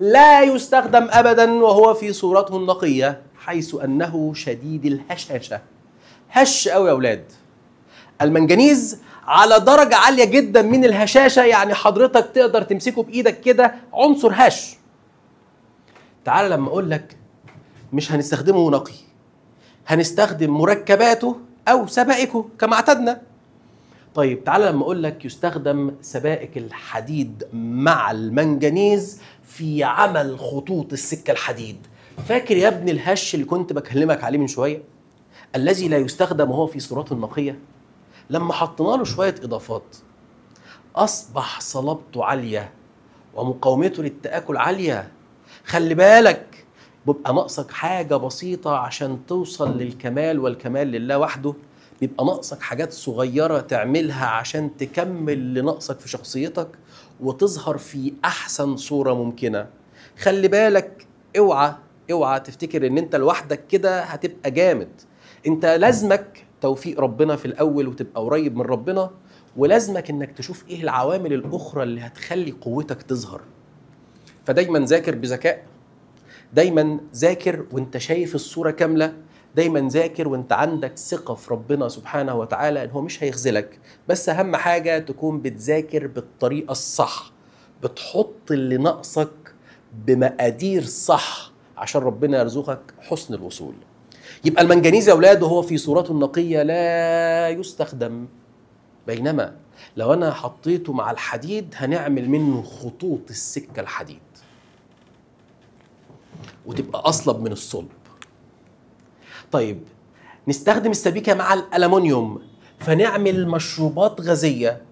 لا يستخدم أبدا وهو في صورته النقية حيث أنه شديد الهشاشة هش قوي يا أولاد المنجنيز على درجة عالية جدا من الهشاشة يعني حضرتك تقدر تمسكه بإيدك كده عنصر هش تعال لما أقول لك مش هنستخدمه نقي هنستخدم مركباته او سبائكه كما اعتدنا طيب تعالى لما اقول لك يستخدم سبائك الحديد مع المنجنيز في عمل خطوط السكه الحديد فاكر يا ابني الهش اللي كنت بكلمك عليه من شويه الذي لا يستخدم وهو في صورته النقيه لما حطينا له شويه اضافات اصبح صلابته عاليه ومقاومته للتاكل عاليه خلي بالك بيبقى ناقصك حاجة بسيطة عشان توصل للكمال والكمال لله وحده بيبقى ناقصك حاجات صغيرة تعملها عشان تكمل لنقصك في شخصيتك وتظهر في أحسن صورة ممكنة خلي بالك اوعى اوعى تفتكر ان انت لوحدك كده هتبقى جامد انت لازمك توفيق ربنا في الاول وتبقى قريب من ربنا ولازمك انك تشوف ايه العوامل الاخرى اللي هتخلي قوتك تظهر فدايما ذاكر بذكاء دايما ذاكر وانت شايف الصوره كامله دايما ذاكر وانت عندك ثقه في ربنا سبحانه وتعالى ان هو مش هيخذلك بس اهم حاجه تكون بتذاكر بالطريقه الصح بتحط اللي ناقصك بمقادير صح عشان ربنا يرزقك حسن الوصول يبقى المنجنيز يا اولاد وهو في صورته النقيه لا يستخدم بينما لو انا حطيته مع الحديد هنعمل منه خطوط السكه الحديد وتبقى أصلب من الصلب طيب نستخدم السبيكة مع الالومنيوم فنعمل مشروبات غازية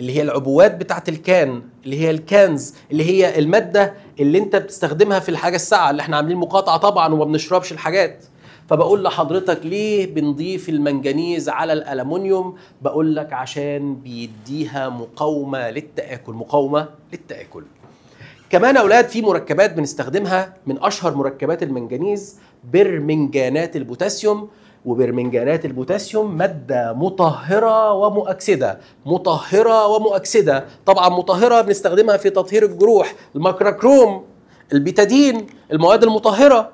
اللي هي العبوات بتاعة الكان اللي هي الكانز اللي هي المادة اللي انت بتستخدمها في الحاجة الساعة اللي احنا عاملين مقاطعة طبعا وما بنشربش الحاجات فبقول لحضرتك ليه بنضيف المنجنيز على الالومنيوم بقول لك عشان بيديها مقاومة للتآكل مقاومة للتآكل كمان يا اولاد في مركبات بنستخدمها من اشهر مركبات المنجنيز برمنجانات البوتاسيوم وبرمنجانات البوتاسيوم مادة مطهرة ومؤكسدة مطهرة ومؤكسدة طبعا مطهرة بنستخدمها في تطهير الجروح الماكراكروم البيتادين المواد المطهرة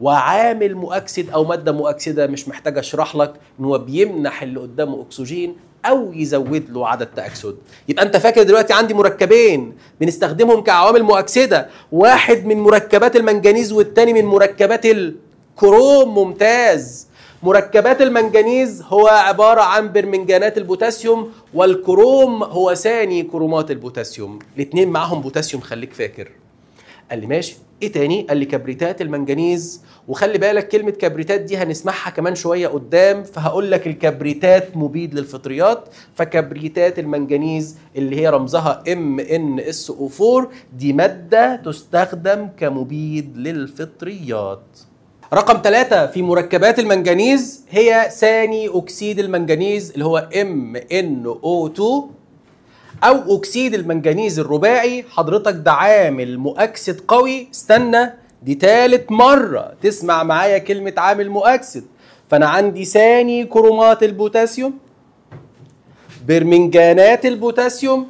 وعامل مؤكسد او ماده مؤكسده مش محتاج اشرح لك ان هو بيمنح اللي قدامه اكسجين او يزود له عدد تاكسد يبقى انت فاكر دلوقتي عندي مركبين بنستخدمهم كعوامل مؤكسده واحد من مركبات المنجنيز والتاني من مركبات الكروم ممتاز مركبات المنجنيز هو عبارة عن برمنجانات البوتاسيوم والكروم هو ثاني كرومات البوتاسيوم الاتنين معاهم بوتاسيوم خليك فاكر قال لي ماشي ايه تاني قال لي كبريتات المنجنيز وخلي بالك كلمه كبريتات دي هنسمعها كمان شويه قدام فهقول لك الكبريتات مبيد للفطريات فكبريتات المنجنيز اللي هي رمزها ام ان اس او 4 دي ماده تستخدم كمبيد للفطريات رقم ثلاثة في مركبات المنجنيز هي ثاني أكسيد المنجنيز اللي هو MnO2 او اكسيد المنجنيز الرباعي حضرتك ده عامل مؤكسد قوي استنى دي تالت مره تسمع معايا كلمه عامل مؤكسد فانا عندي ثاني كرومات البوتاسيوم برمنجانات البوتاسيوم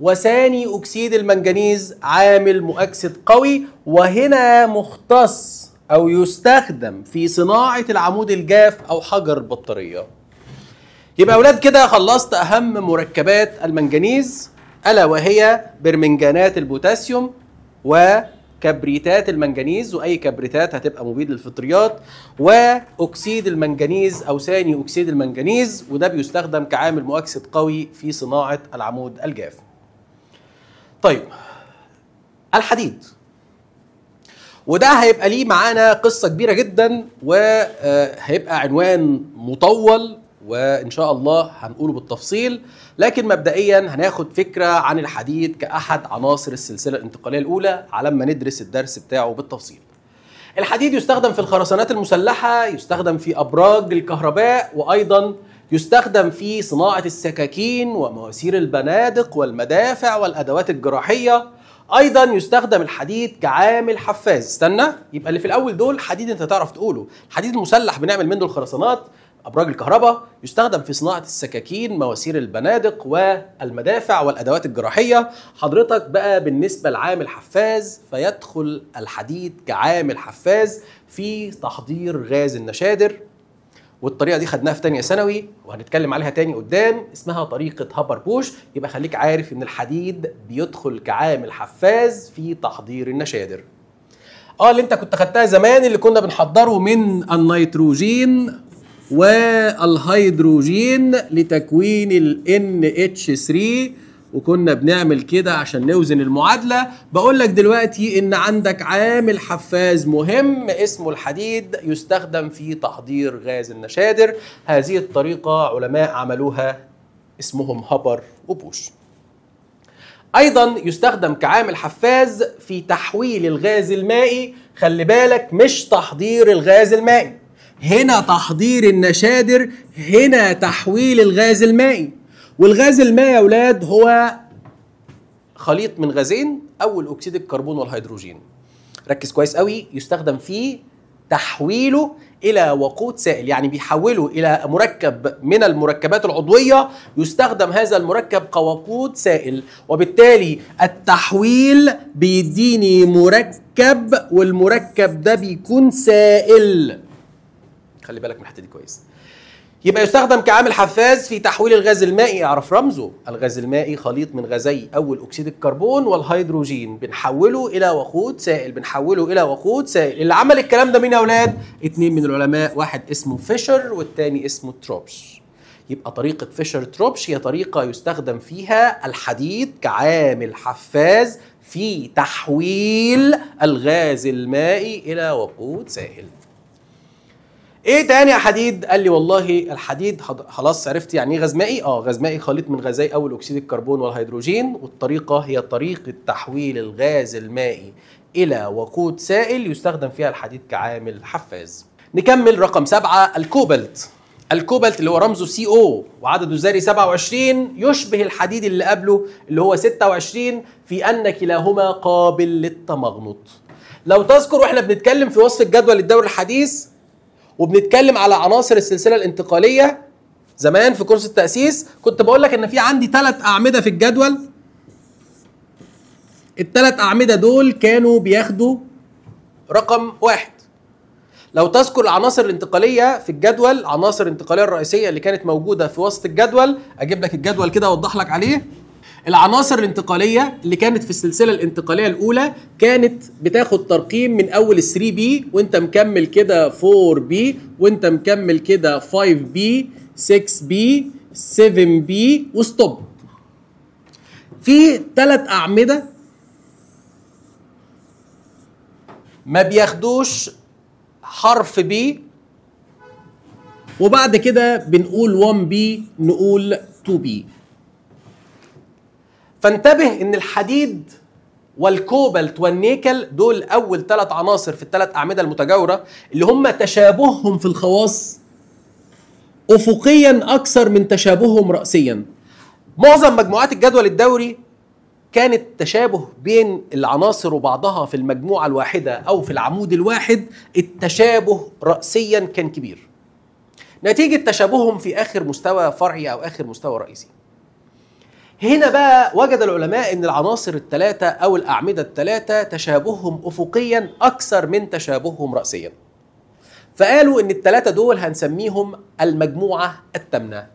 وثاني اكسيد المنجنيز عامل مؤكسد قوي وهنا مختص او يستخدم في صناعه العمود الجاف او حجر البطاريه يبقى اولاد كده خلصت اهم مركبات المنجنيز الا وهي برمنجانات البوتاسيوم وكبريتات المنجنيز واي كبريتات هتبقى مبيد للفطريات واكسيد المنجنيز او ثاني اكسيد المنجنيز وده بيستخدم كعامل مؤكسد قوي في صناعه العمود الجاف. طيب الحديد وده هيبقى ليه معانا قصة كبيرة جدا وهيبقى عنوان مطول وان شاء الله هنقوله بالتفصيل لكن مبدئيا هناخد فكره عن الحديد كاحد عناصر السلسله الانتقاليه الاولى على ما ندرس الدرس بتاعه بالتفصيل الحديد يستخدم في الخرسانات المسلحه يستخدم في ابراج الكهرباء وايضا يستخدم في صناعه السكاكين ومواسير البنادق والمدافع والادوات الجراحيه ايضا يستخدم الحديد كعامل حفاز استنى يبقى اللي في الاول دول حديد انت تعرف تقوله الحديد المسلح بنعمل منه الخرسانات أبراج الكهرباء يستخدم في صناعة السكاكين مواسير البنادق والمدافع والأدوات الجراحية حضرتك بقى بالنسبة لعامل حفاز فيدخل الحديد كعامل حفاز في تحضير غاز النشادر والطريقه دي خدناها في تانية ثانوي وهنتكلم عليها تاني قدام اسمها طريقه هابر بوش يبقى خليك عارف ان الحديد بيدخل كعامل حفاز في تحضير النشادر اه اللي انت كنت خدتها زمان اللي كنا بنحضره من النيتروجين والهيدروجين لتكوين ال NH3 وكنا بنعمل كده عشان نوزن المعادلة بقول لك دلوقتي إن عندك عامل حفاز مهم اسمه الحديد يستخدم في تحضير غاز النشادر هذه الطريقة علماء عملوها اسمهم هابر وبوش ايضا يستخدم كعامل حفاز في تحويل الغاز المائي خلي بالك مش تحضير الغاز المائي هنا تحضير النشادر هنا تحويل الغاز المائي والغاز المائي يا اولاد هو خليط من غازين اول اكسيد الكربون والهيدروجين ركز كويس قوي يستخدم في تحويله الى وقود سائل يعني بيحوله الى مركب من المركبات العضويه يستخدم هذا المركب كوقود سائل وبالتالي التحويل بيديني مركب والمركب ده بيكون سائل خلي بالك من الحته دي كويس يبقى يستخدم كعامل حفاز في تحويل الغاز المائي اعرف رمزه الغاز المائي خليط من غازي اول اكسيد الكربون والهيدروجين بنحوله الى وقود سائل بنحوله الى وقود سائل اللي عمل الكلام ده مين يا اولاد اتنين من العلماء واحد اسمه فيشر والتاني اسمه تروبش يبقى طريقة فيشر تروبش هي طريقة يستخدم فيها الحديد كعامل حفاز في تحويل الغاز المائي إلى وقود سائل ايه تاني يا حديد قال لي والله الحديد خلاص عرفت يعني ايه غازمائي اه غازمائي خليط من غازي اول اكسيد الكربون والهيدروجين والطريقه هي طريقه تحويل الغاز المائي الى وقود سائل يستخدم فيها الحديد كعامل حفاز نكمل رقم سبعة الكوبلت الكوبلت اللي هو رمزه سي او وعدده الذري 27 يشبه الحديد اللي قبله اللي هو 26 في ان كلاهما قابل للتمغنط لو تذكر واحنا بنتكلم في وصف الجدول الدوري الحديث وبنتكلم على عناصر السلسله الانتقاليه زمان في كورس التاسيس كنت بقول لك ان في عندي ثلاث اعمده في الجدول الثلاث اعمده دول كانوا بياخدوا رقم واحد لو تذكر العناصر الانتقاليه في الجدول عناصر الانتقاليه الرئيسيه اللي كانت موجوده في وسط الجدول اجيب لك الجدول كده اوضح لك عليه العناصر الانتقاليه اللي كانت في السلسله الانتقاليه الاولى كانت بتاخد ترقيم من اول 3 بي وانت مكمل كده 4 بي وانت مكمل كده 5 بي 6 بي 7 بي وستوب في ثلاث اعمده ما بياخدوش حرف بي وبعد كده بنقول 1 بي نقول 2 بي فانتبه ان الحديد والكوبالت والنيكل دول اول ثلاث عناصر في الثلاث اعمده المتجاوره اللي هم تشابههم في الخواص افقيا اكثر من تشابههم راسيا معظم مجموعات الجدول الدوري كانت تشابه بين العناصر وبعضها في المجموعه الواحده او في العمود الواحد التشابه راسيا كان كبير نتيجه تشابههم في اخر مستوى فرعي او اخر مستوى رئيسي هنا بقى وجد العلماء ان العناصر الثلاثه او الاعمده الثلاثه تشابههم افقيا اكثر من تشابههم راسيا فقالوا ان الثلاثه دول هنسميهم المجموعه الثامنه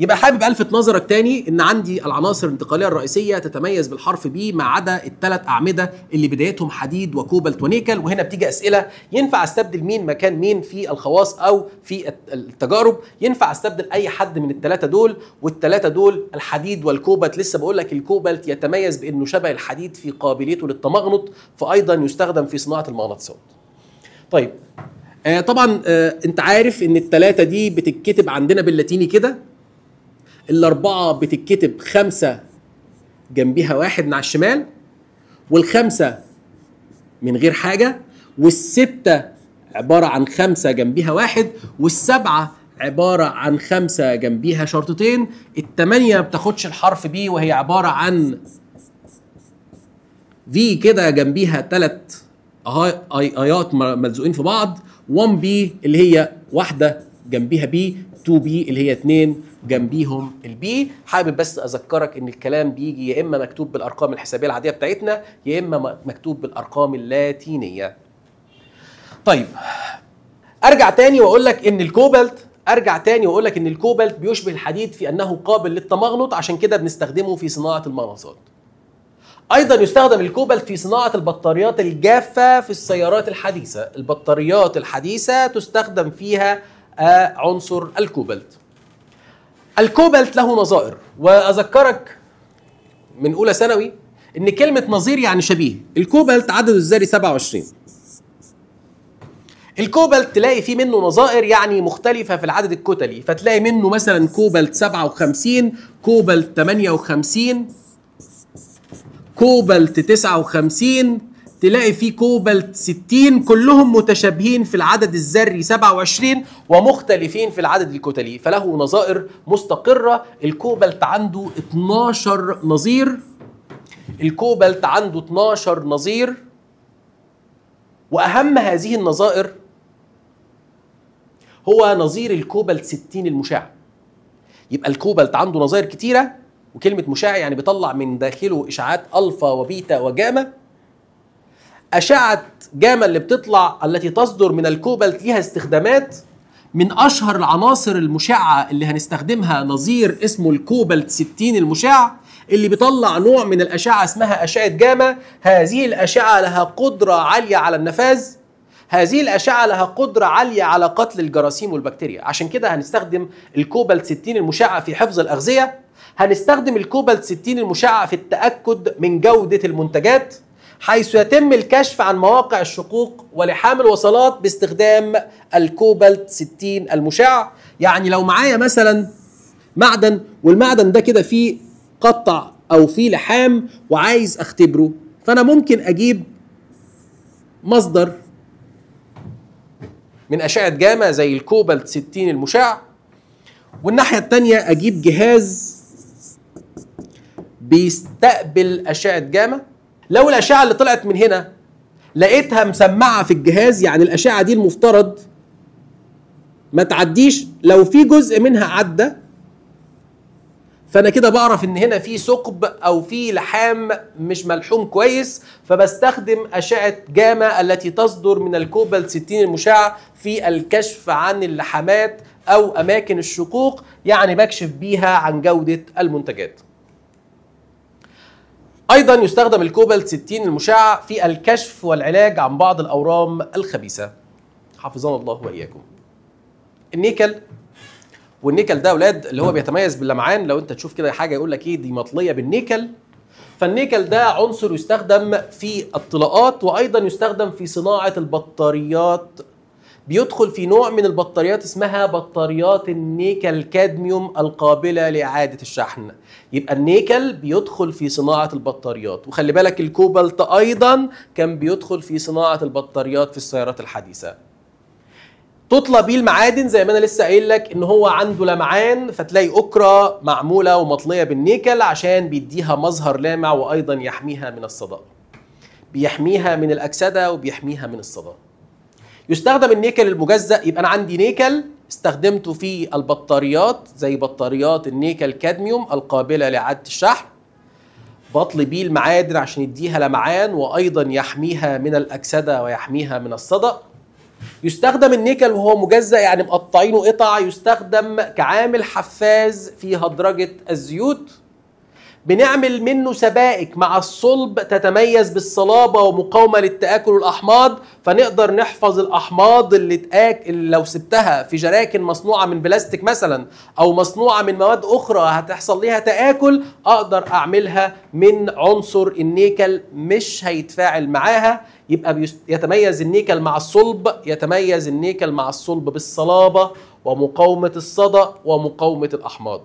يبقى حابب الفت نظرك تاني ان عندي العناصر الانتقاليه الرئيسيه تتميز بالحرف بي ما عدا الثلاث اعمده اللي بدايتهم حديد وكوبلت ونيكل وهنا بتيجي اسئله ينفع استبدل مين مكان مين في الخواص او في التجارب ينفع استبدل اي حد من الثلاثه دول والثلاثه دول الحديد والكوبلت لسه بقول لك الكوبلت يتميز بانه شبه الحديد في قابليته للتمغنط فايضا يستخدم في صناعه المغناطيسات طيب آه طبعا آه انت عارف ان الثلاثه دي بتتكتب عندنا باللاتيني كده الاربعه بتتكتب خمسه جنبيها واحد من على الشمال والخمسه من غير حاجه والسته عباره عن خمسه جنبيها واحد والسبعه عبارة عن خمسة جنبيها شرطتين التمانية ما بتاخدش الحرف بي وهي عبارة عن في كده جنبيها تلات ايات ملزوقين في بعض 1 بي اللي هي واحدة جنبيها بي 2 بي اللي هي 2 جنبيهم البي حابب بس اذكرك ان الكلام بيجي يا اما مكتوب بالارقام الحسابيه العاديه بتاعتنا يا اما مكتوب بالارقام اللاتينيه طيب ارجع تاني واقول لك ان الكوبالت ارجع تاني واقول لك ان الكوبالت بيشبه الحديد في انه قابل للتمغنط عشان كده بنستخدمه في صناعه المغناطيسات ايضا يستخدم الكوبالت في صناعه البطاريات الجافه في السيارات الحديثه البطاريات الحديثه تستخدم فيها عنصر الكوبالت الكوبالت له نظائر واذكرك من اولى ثانوي ان كلمه نظير يعني شبيه الكوبالت عدده الذري 27 الكوبالت تلاقي فيه منه نظائر يعني مختلفة في العدد الكتلي فتلاقي منه مثلا كوبالت 57 كوبالت 58 كوبالت 59 تلاقي فيه كوبالت 60 كلهم متشابهين في العدد الذري 27 ومختلفين في العدد الكتلي فله نظائر مستقرة الكوبالت عنده 12 نظير الكوبالت عنده 12 نظير وأهم هذه النظائر هو نظير الكوبالت 60 المشع يبقى الكوبالت عنده نظائر كتيرة وكلمة مشع يعني بيطلع من داخله إشعاعات ألفا وبيتا وجاما أشعة جاما اللي بتطلع التي تصدر من الكوبالت ليها استخدامات من أشهر العناصر المشعة اللي هنستخدمها نظير اسمه الكوبالت 60 المشع اللي بيطلع نوع من الأشعة اسمها أشعة جاما هذه الأشعة لها قدرة عالية على النفاذ هذه الأشعة لها قدرة عالية على قتل الجراثيم والبكتيريا عشان كده هنستخدم الكوبالت 60 المشعة في حفظ الأغذية هنستخدم الكوبالت 60 المشعة في التأكد من جودة المنتجات حيث يتم الكشف عن مواقع الشقوق ولحام الوصلات باستخدام الكوبالت 60 المشع يعني لو معايا مثلا معدن والمعدن ده كده فيه قطع او فيه لحام وعايز اختبره فانا ممكن اجيب مصدر من اشعه جاما زي الكوبالت 60 المشع والناحيه الثانيه اجيب جهاز بيستقبل اشعه جاما لو الاشعه اللي طلعت من هنا لقيتها مسمعه في الجهاز يعني الاشعه دي المفترض ما تعديش لو في جزء منها عدى فانا كده بعرف ان هنا في ثقب او في لحام مش ملحوم كويس فبستخدم اشعه جاما التي تصدر من الكوبالت 60 المشع في الكشف عن اللحامات او اماكن الشقوق يعني بكشف بيها عن جوده المنتجات ايضا يستخدم الكوبالت 60 المشع في الكشف والعلاج عن بعض الاورام الخبيثه حفظنا الله واياكم النيكل والنيكل ده اولاد اللي هو بيتميز باللمعان لو انت تشوف كده حاجه يقول لك ايه دي مطليه بالنيكل فالنيكل ده عنصر يستخدم في الطلاءات وايضا يستخدم في صناعه البطاريات بيدخل في نوع من البطاريات اسمها بطاريات النيكل كادميوم القابلة لإعادة الشحن يبقى النيكل بيدخل في صناعة البطاريات وخلي بالك الكوبالت أيضا كان بيدخل في صناعة البطاريات في السيارات الحديثة تطلى بيه المعادن زي ما انا لسه قايل لك ان هو عنده لمعان فتلاقي اكرة معموله ومطليه بالنيكل عشان بيديها مظهر لامع وايضا يحميها من الصدأ بيحميها من الاكسده وبيحميها من الصدأ يستخدم النيكل المجزأ يبقى أنا عندي نيكل استخدمته في البطاريات زي بطاريات النيكل كادميوم القابلة لإعادة الشحن بطلي بيه المعادن عشان يديها لمعان وأيضا يحميها من الأكسدة ويحميها من الصدأ يستخدم النيكل وهو مجزأ يعني مقطعينه قطع يستخدم كعامل حفاز في هدرجة الزيوت بنعمل منه سبائك مع الصلب تتميز بالصلابة ومقاومة للتآكل والأحماض فنقدر نحفظ الأحماض اللي تآك اللي لو سبتها في جراكن مصنوعة من بلاستيك مثلا أو مصنوعة من مواد أخرى هتحصل ليها تآكل أقدر أعملها من عنصر النيكل مش هيتفاعل معاها يبقى يتميز النيكل مع الصلب يتميز النيكل مع الصلب بالصلابة ومقاومة الصدأ ومقاومة الأحماض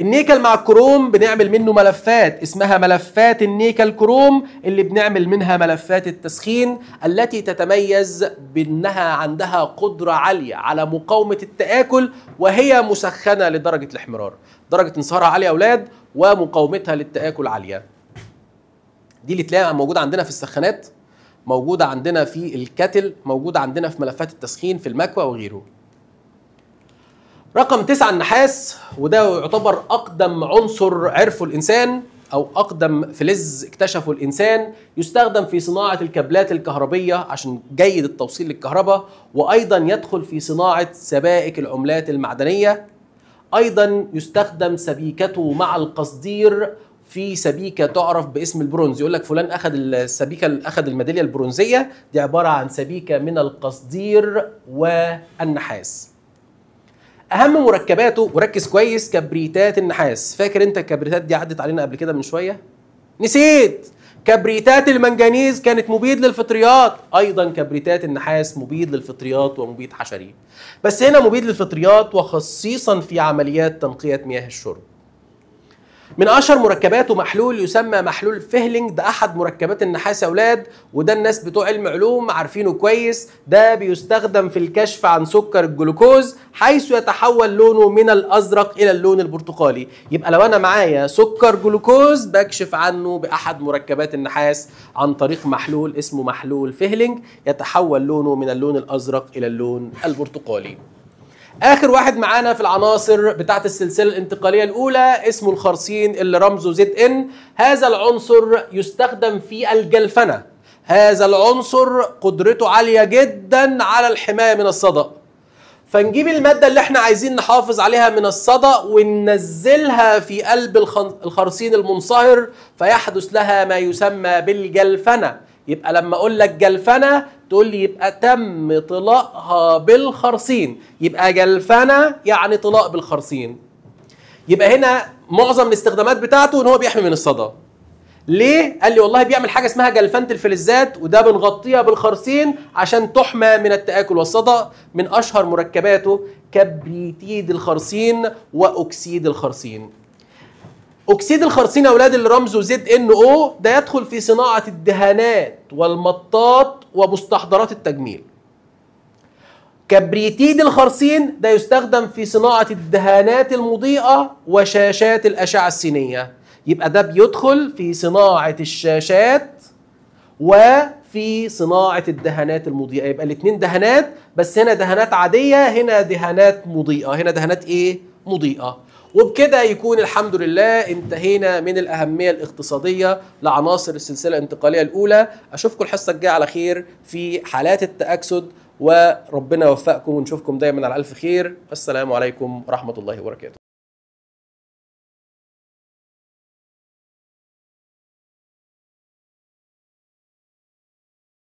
النيكل مع الكروم بنعمل منه ملفات اسمها ملفات النيكل كروم اللي بنعمل منها ملفات التسخين التي تتميز بانها عندها قدره عاليه على مقاومه التاكل وهي مسخنه لدرجه الاحمرار درجه انصهارها عاليه يا اولاد ومقاومتها للتاكل عاليه دي اللي تلاقيها موجوده عندنا في السخانات موجوده عندنا في الكتل موجوده عندنا في ملفات التسخين في المكوى وغيره رقم تسعة النحاس وده يعتبر أقدم عنصر عرفه الإنسان أو أقدم فلز اكتشفه الإنسان يستخدم في صناعة الكابلات الكهربية عشان جيد التوصيل للكهرباء وأيضا يدخل في صناعة سبائك العملات المعدنية أيضا يستخدم سبيكته مع القصدير في سبيكه تعرف باسم البرونز يقول لك فلان اخذ السبيكه اخذ الميداليه البرونزيه دي عباره عن سبيكه من القصدير والنحاس اهم مركباته وركز كويس كبريتات النحاس فاكر انت الكبريتات دي عدت علينا قبل كده من شويه نسيت كبريتات المنجنيز كانت مبيد للفطريات ايضا كبريتات النحاس مبيد للفطريات ومبيد حشري بس هنا مبيد للفطريات وخصيصا في عمليات تنقيه مياه الشرب من اشهر مركباته محلول يسمى محلول فيهلينج ده احد مركبات النحاس يا اولاد وده الناس بتوع علم علوم عارفينه كويس ده بيستخدم في الكشف عن سكر الجلوكوز حيث يتحول لونه من الازرق الى اللون البرتقالي يبقى لو انا معايا سكر جلوكوز بكشف عنه باحد مركبات النحاس عن طريق محلول اسمه محلول فيهلينج يتحول لونه من اللون الازرق الى اللون البرتقالي اخر واحد معانا في العناصر بتاعه السلسله الانتقاليه الاولى اسمه الخرسين اللي رمزه زد ان هذا العنصر يستخدم في الجلفنه هذا العنصر قدرته عاليه جدا على الحمايه من الصدأ فنجيب المادة اللي احنا عايزين نحافظ عليها من الصدأ وننزلها في قلب الخرسين المنصهر فيحدث لها ما يسمى بالجلفنة يبقى لما اقول لك جلفنة تقول لي يبقى تم طلاقها بالخرصين يبقى جلفنة يعني طلاق بالخرصين يبقى هنا معظم الاستخدامات بتاعته ان هو بيحمي من الصدى ليه؟ قال لي والله بيعمل حاجه اسمها جلفنه الفلزات وده بنغطيها بالخرصين عشان تحمى من التاكل والصدى من اشهر مركباته كبريتيد الخرصين واكسيد الخرصين اكسيد الخرسين يا اولاد اللي رمزه زد ان او ده يدخل في صناعه الدهانات والمطاط ومستحضرات التجميل كبريتيد الخرسين ده يستخدم في صناعه الدهانات المضيئه وشاشات الاشعه السينيه يبقى ده بيدخل في صناعه الشاشات وفي صناعه الدهانات المضيئه يبقى الاثنين دهانات بس هنا دهانات عاديه هنا دهانات مضيئه هنا دهانات ايه مضيئه وبكده يكون الحمد لله انتهينا من الأهمية الاقتصادية لعناصر السلسلة الانتقالية الأولى أشوفكم الحصة الجاية على خير في حالات التأكسد وربنا يوفقكم ونشوفكم دايما على ألف خير السلام عليكم ورحمة الله وبركاته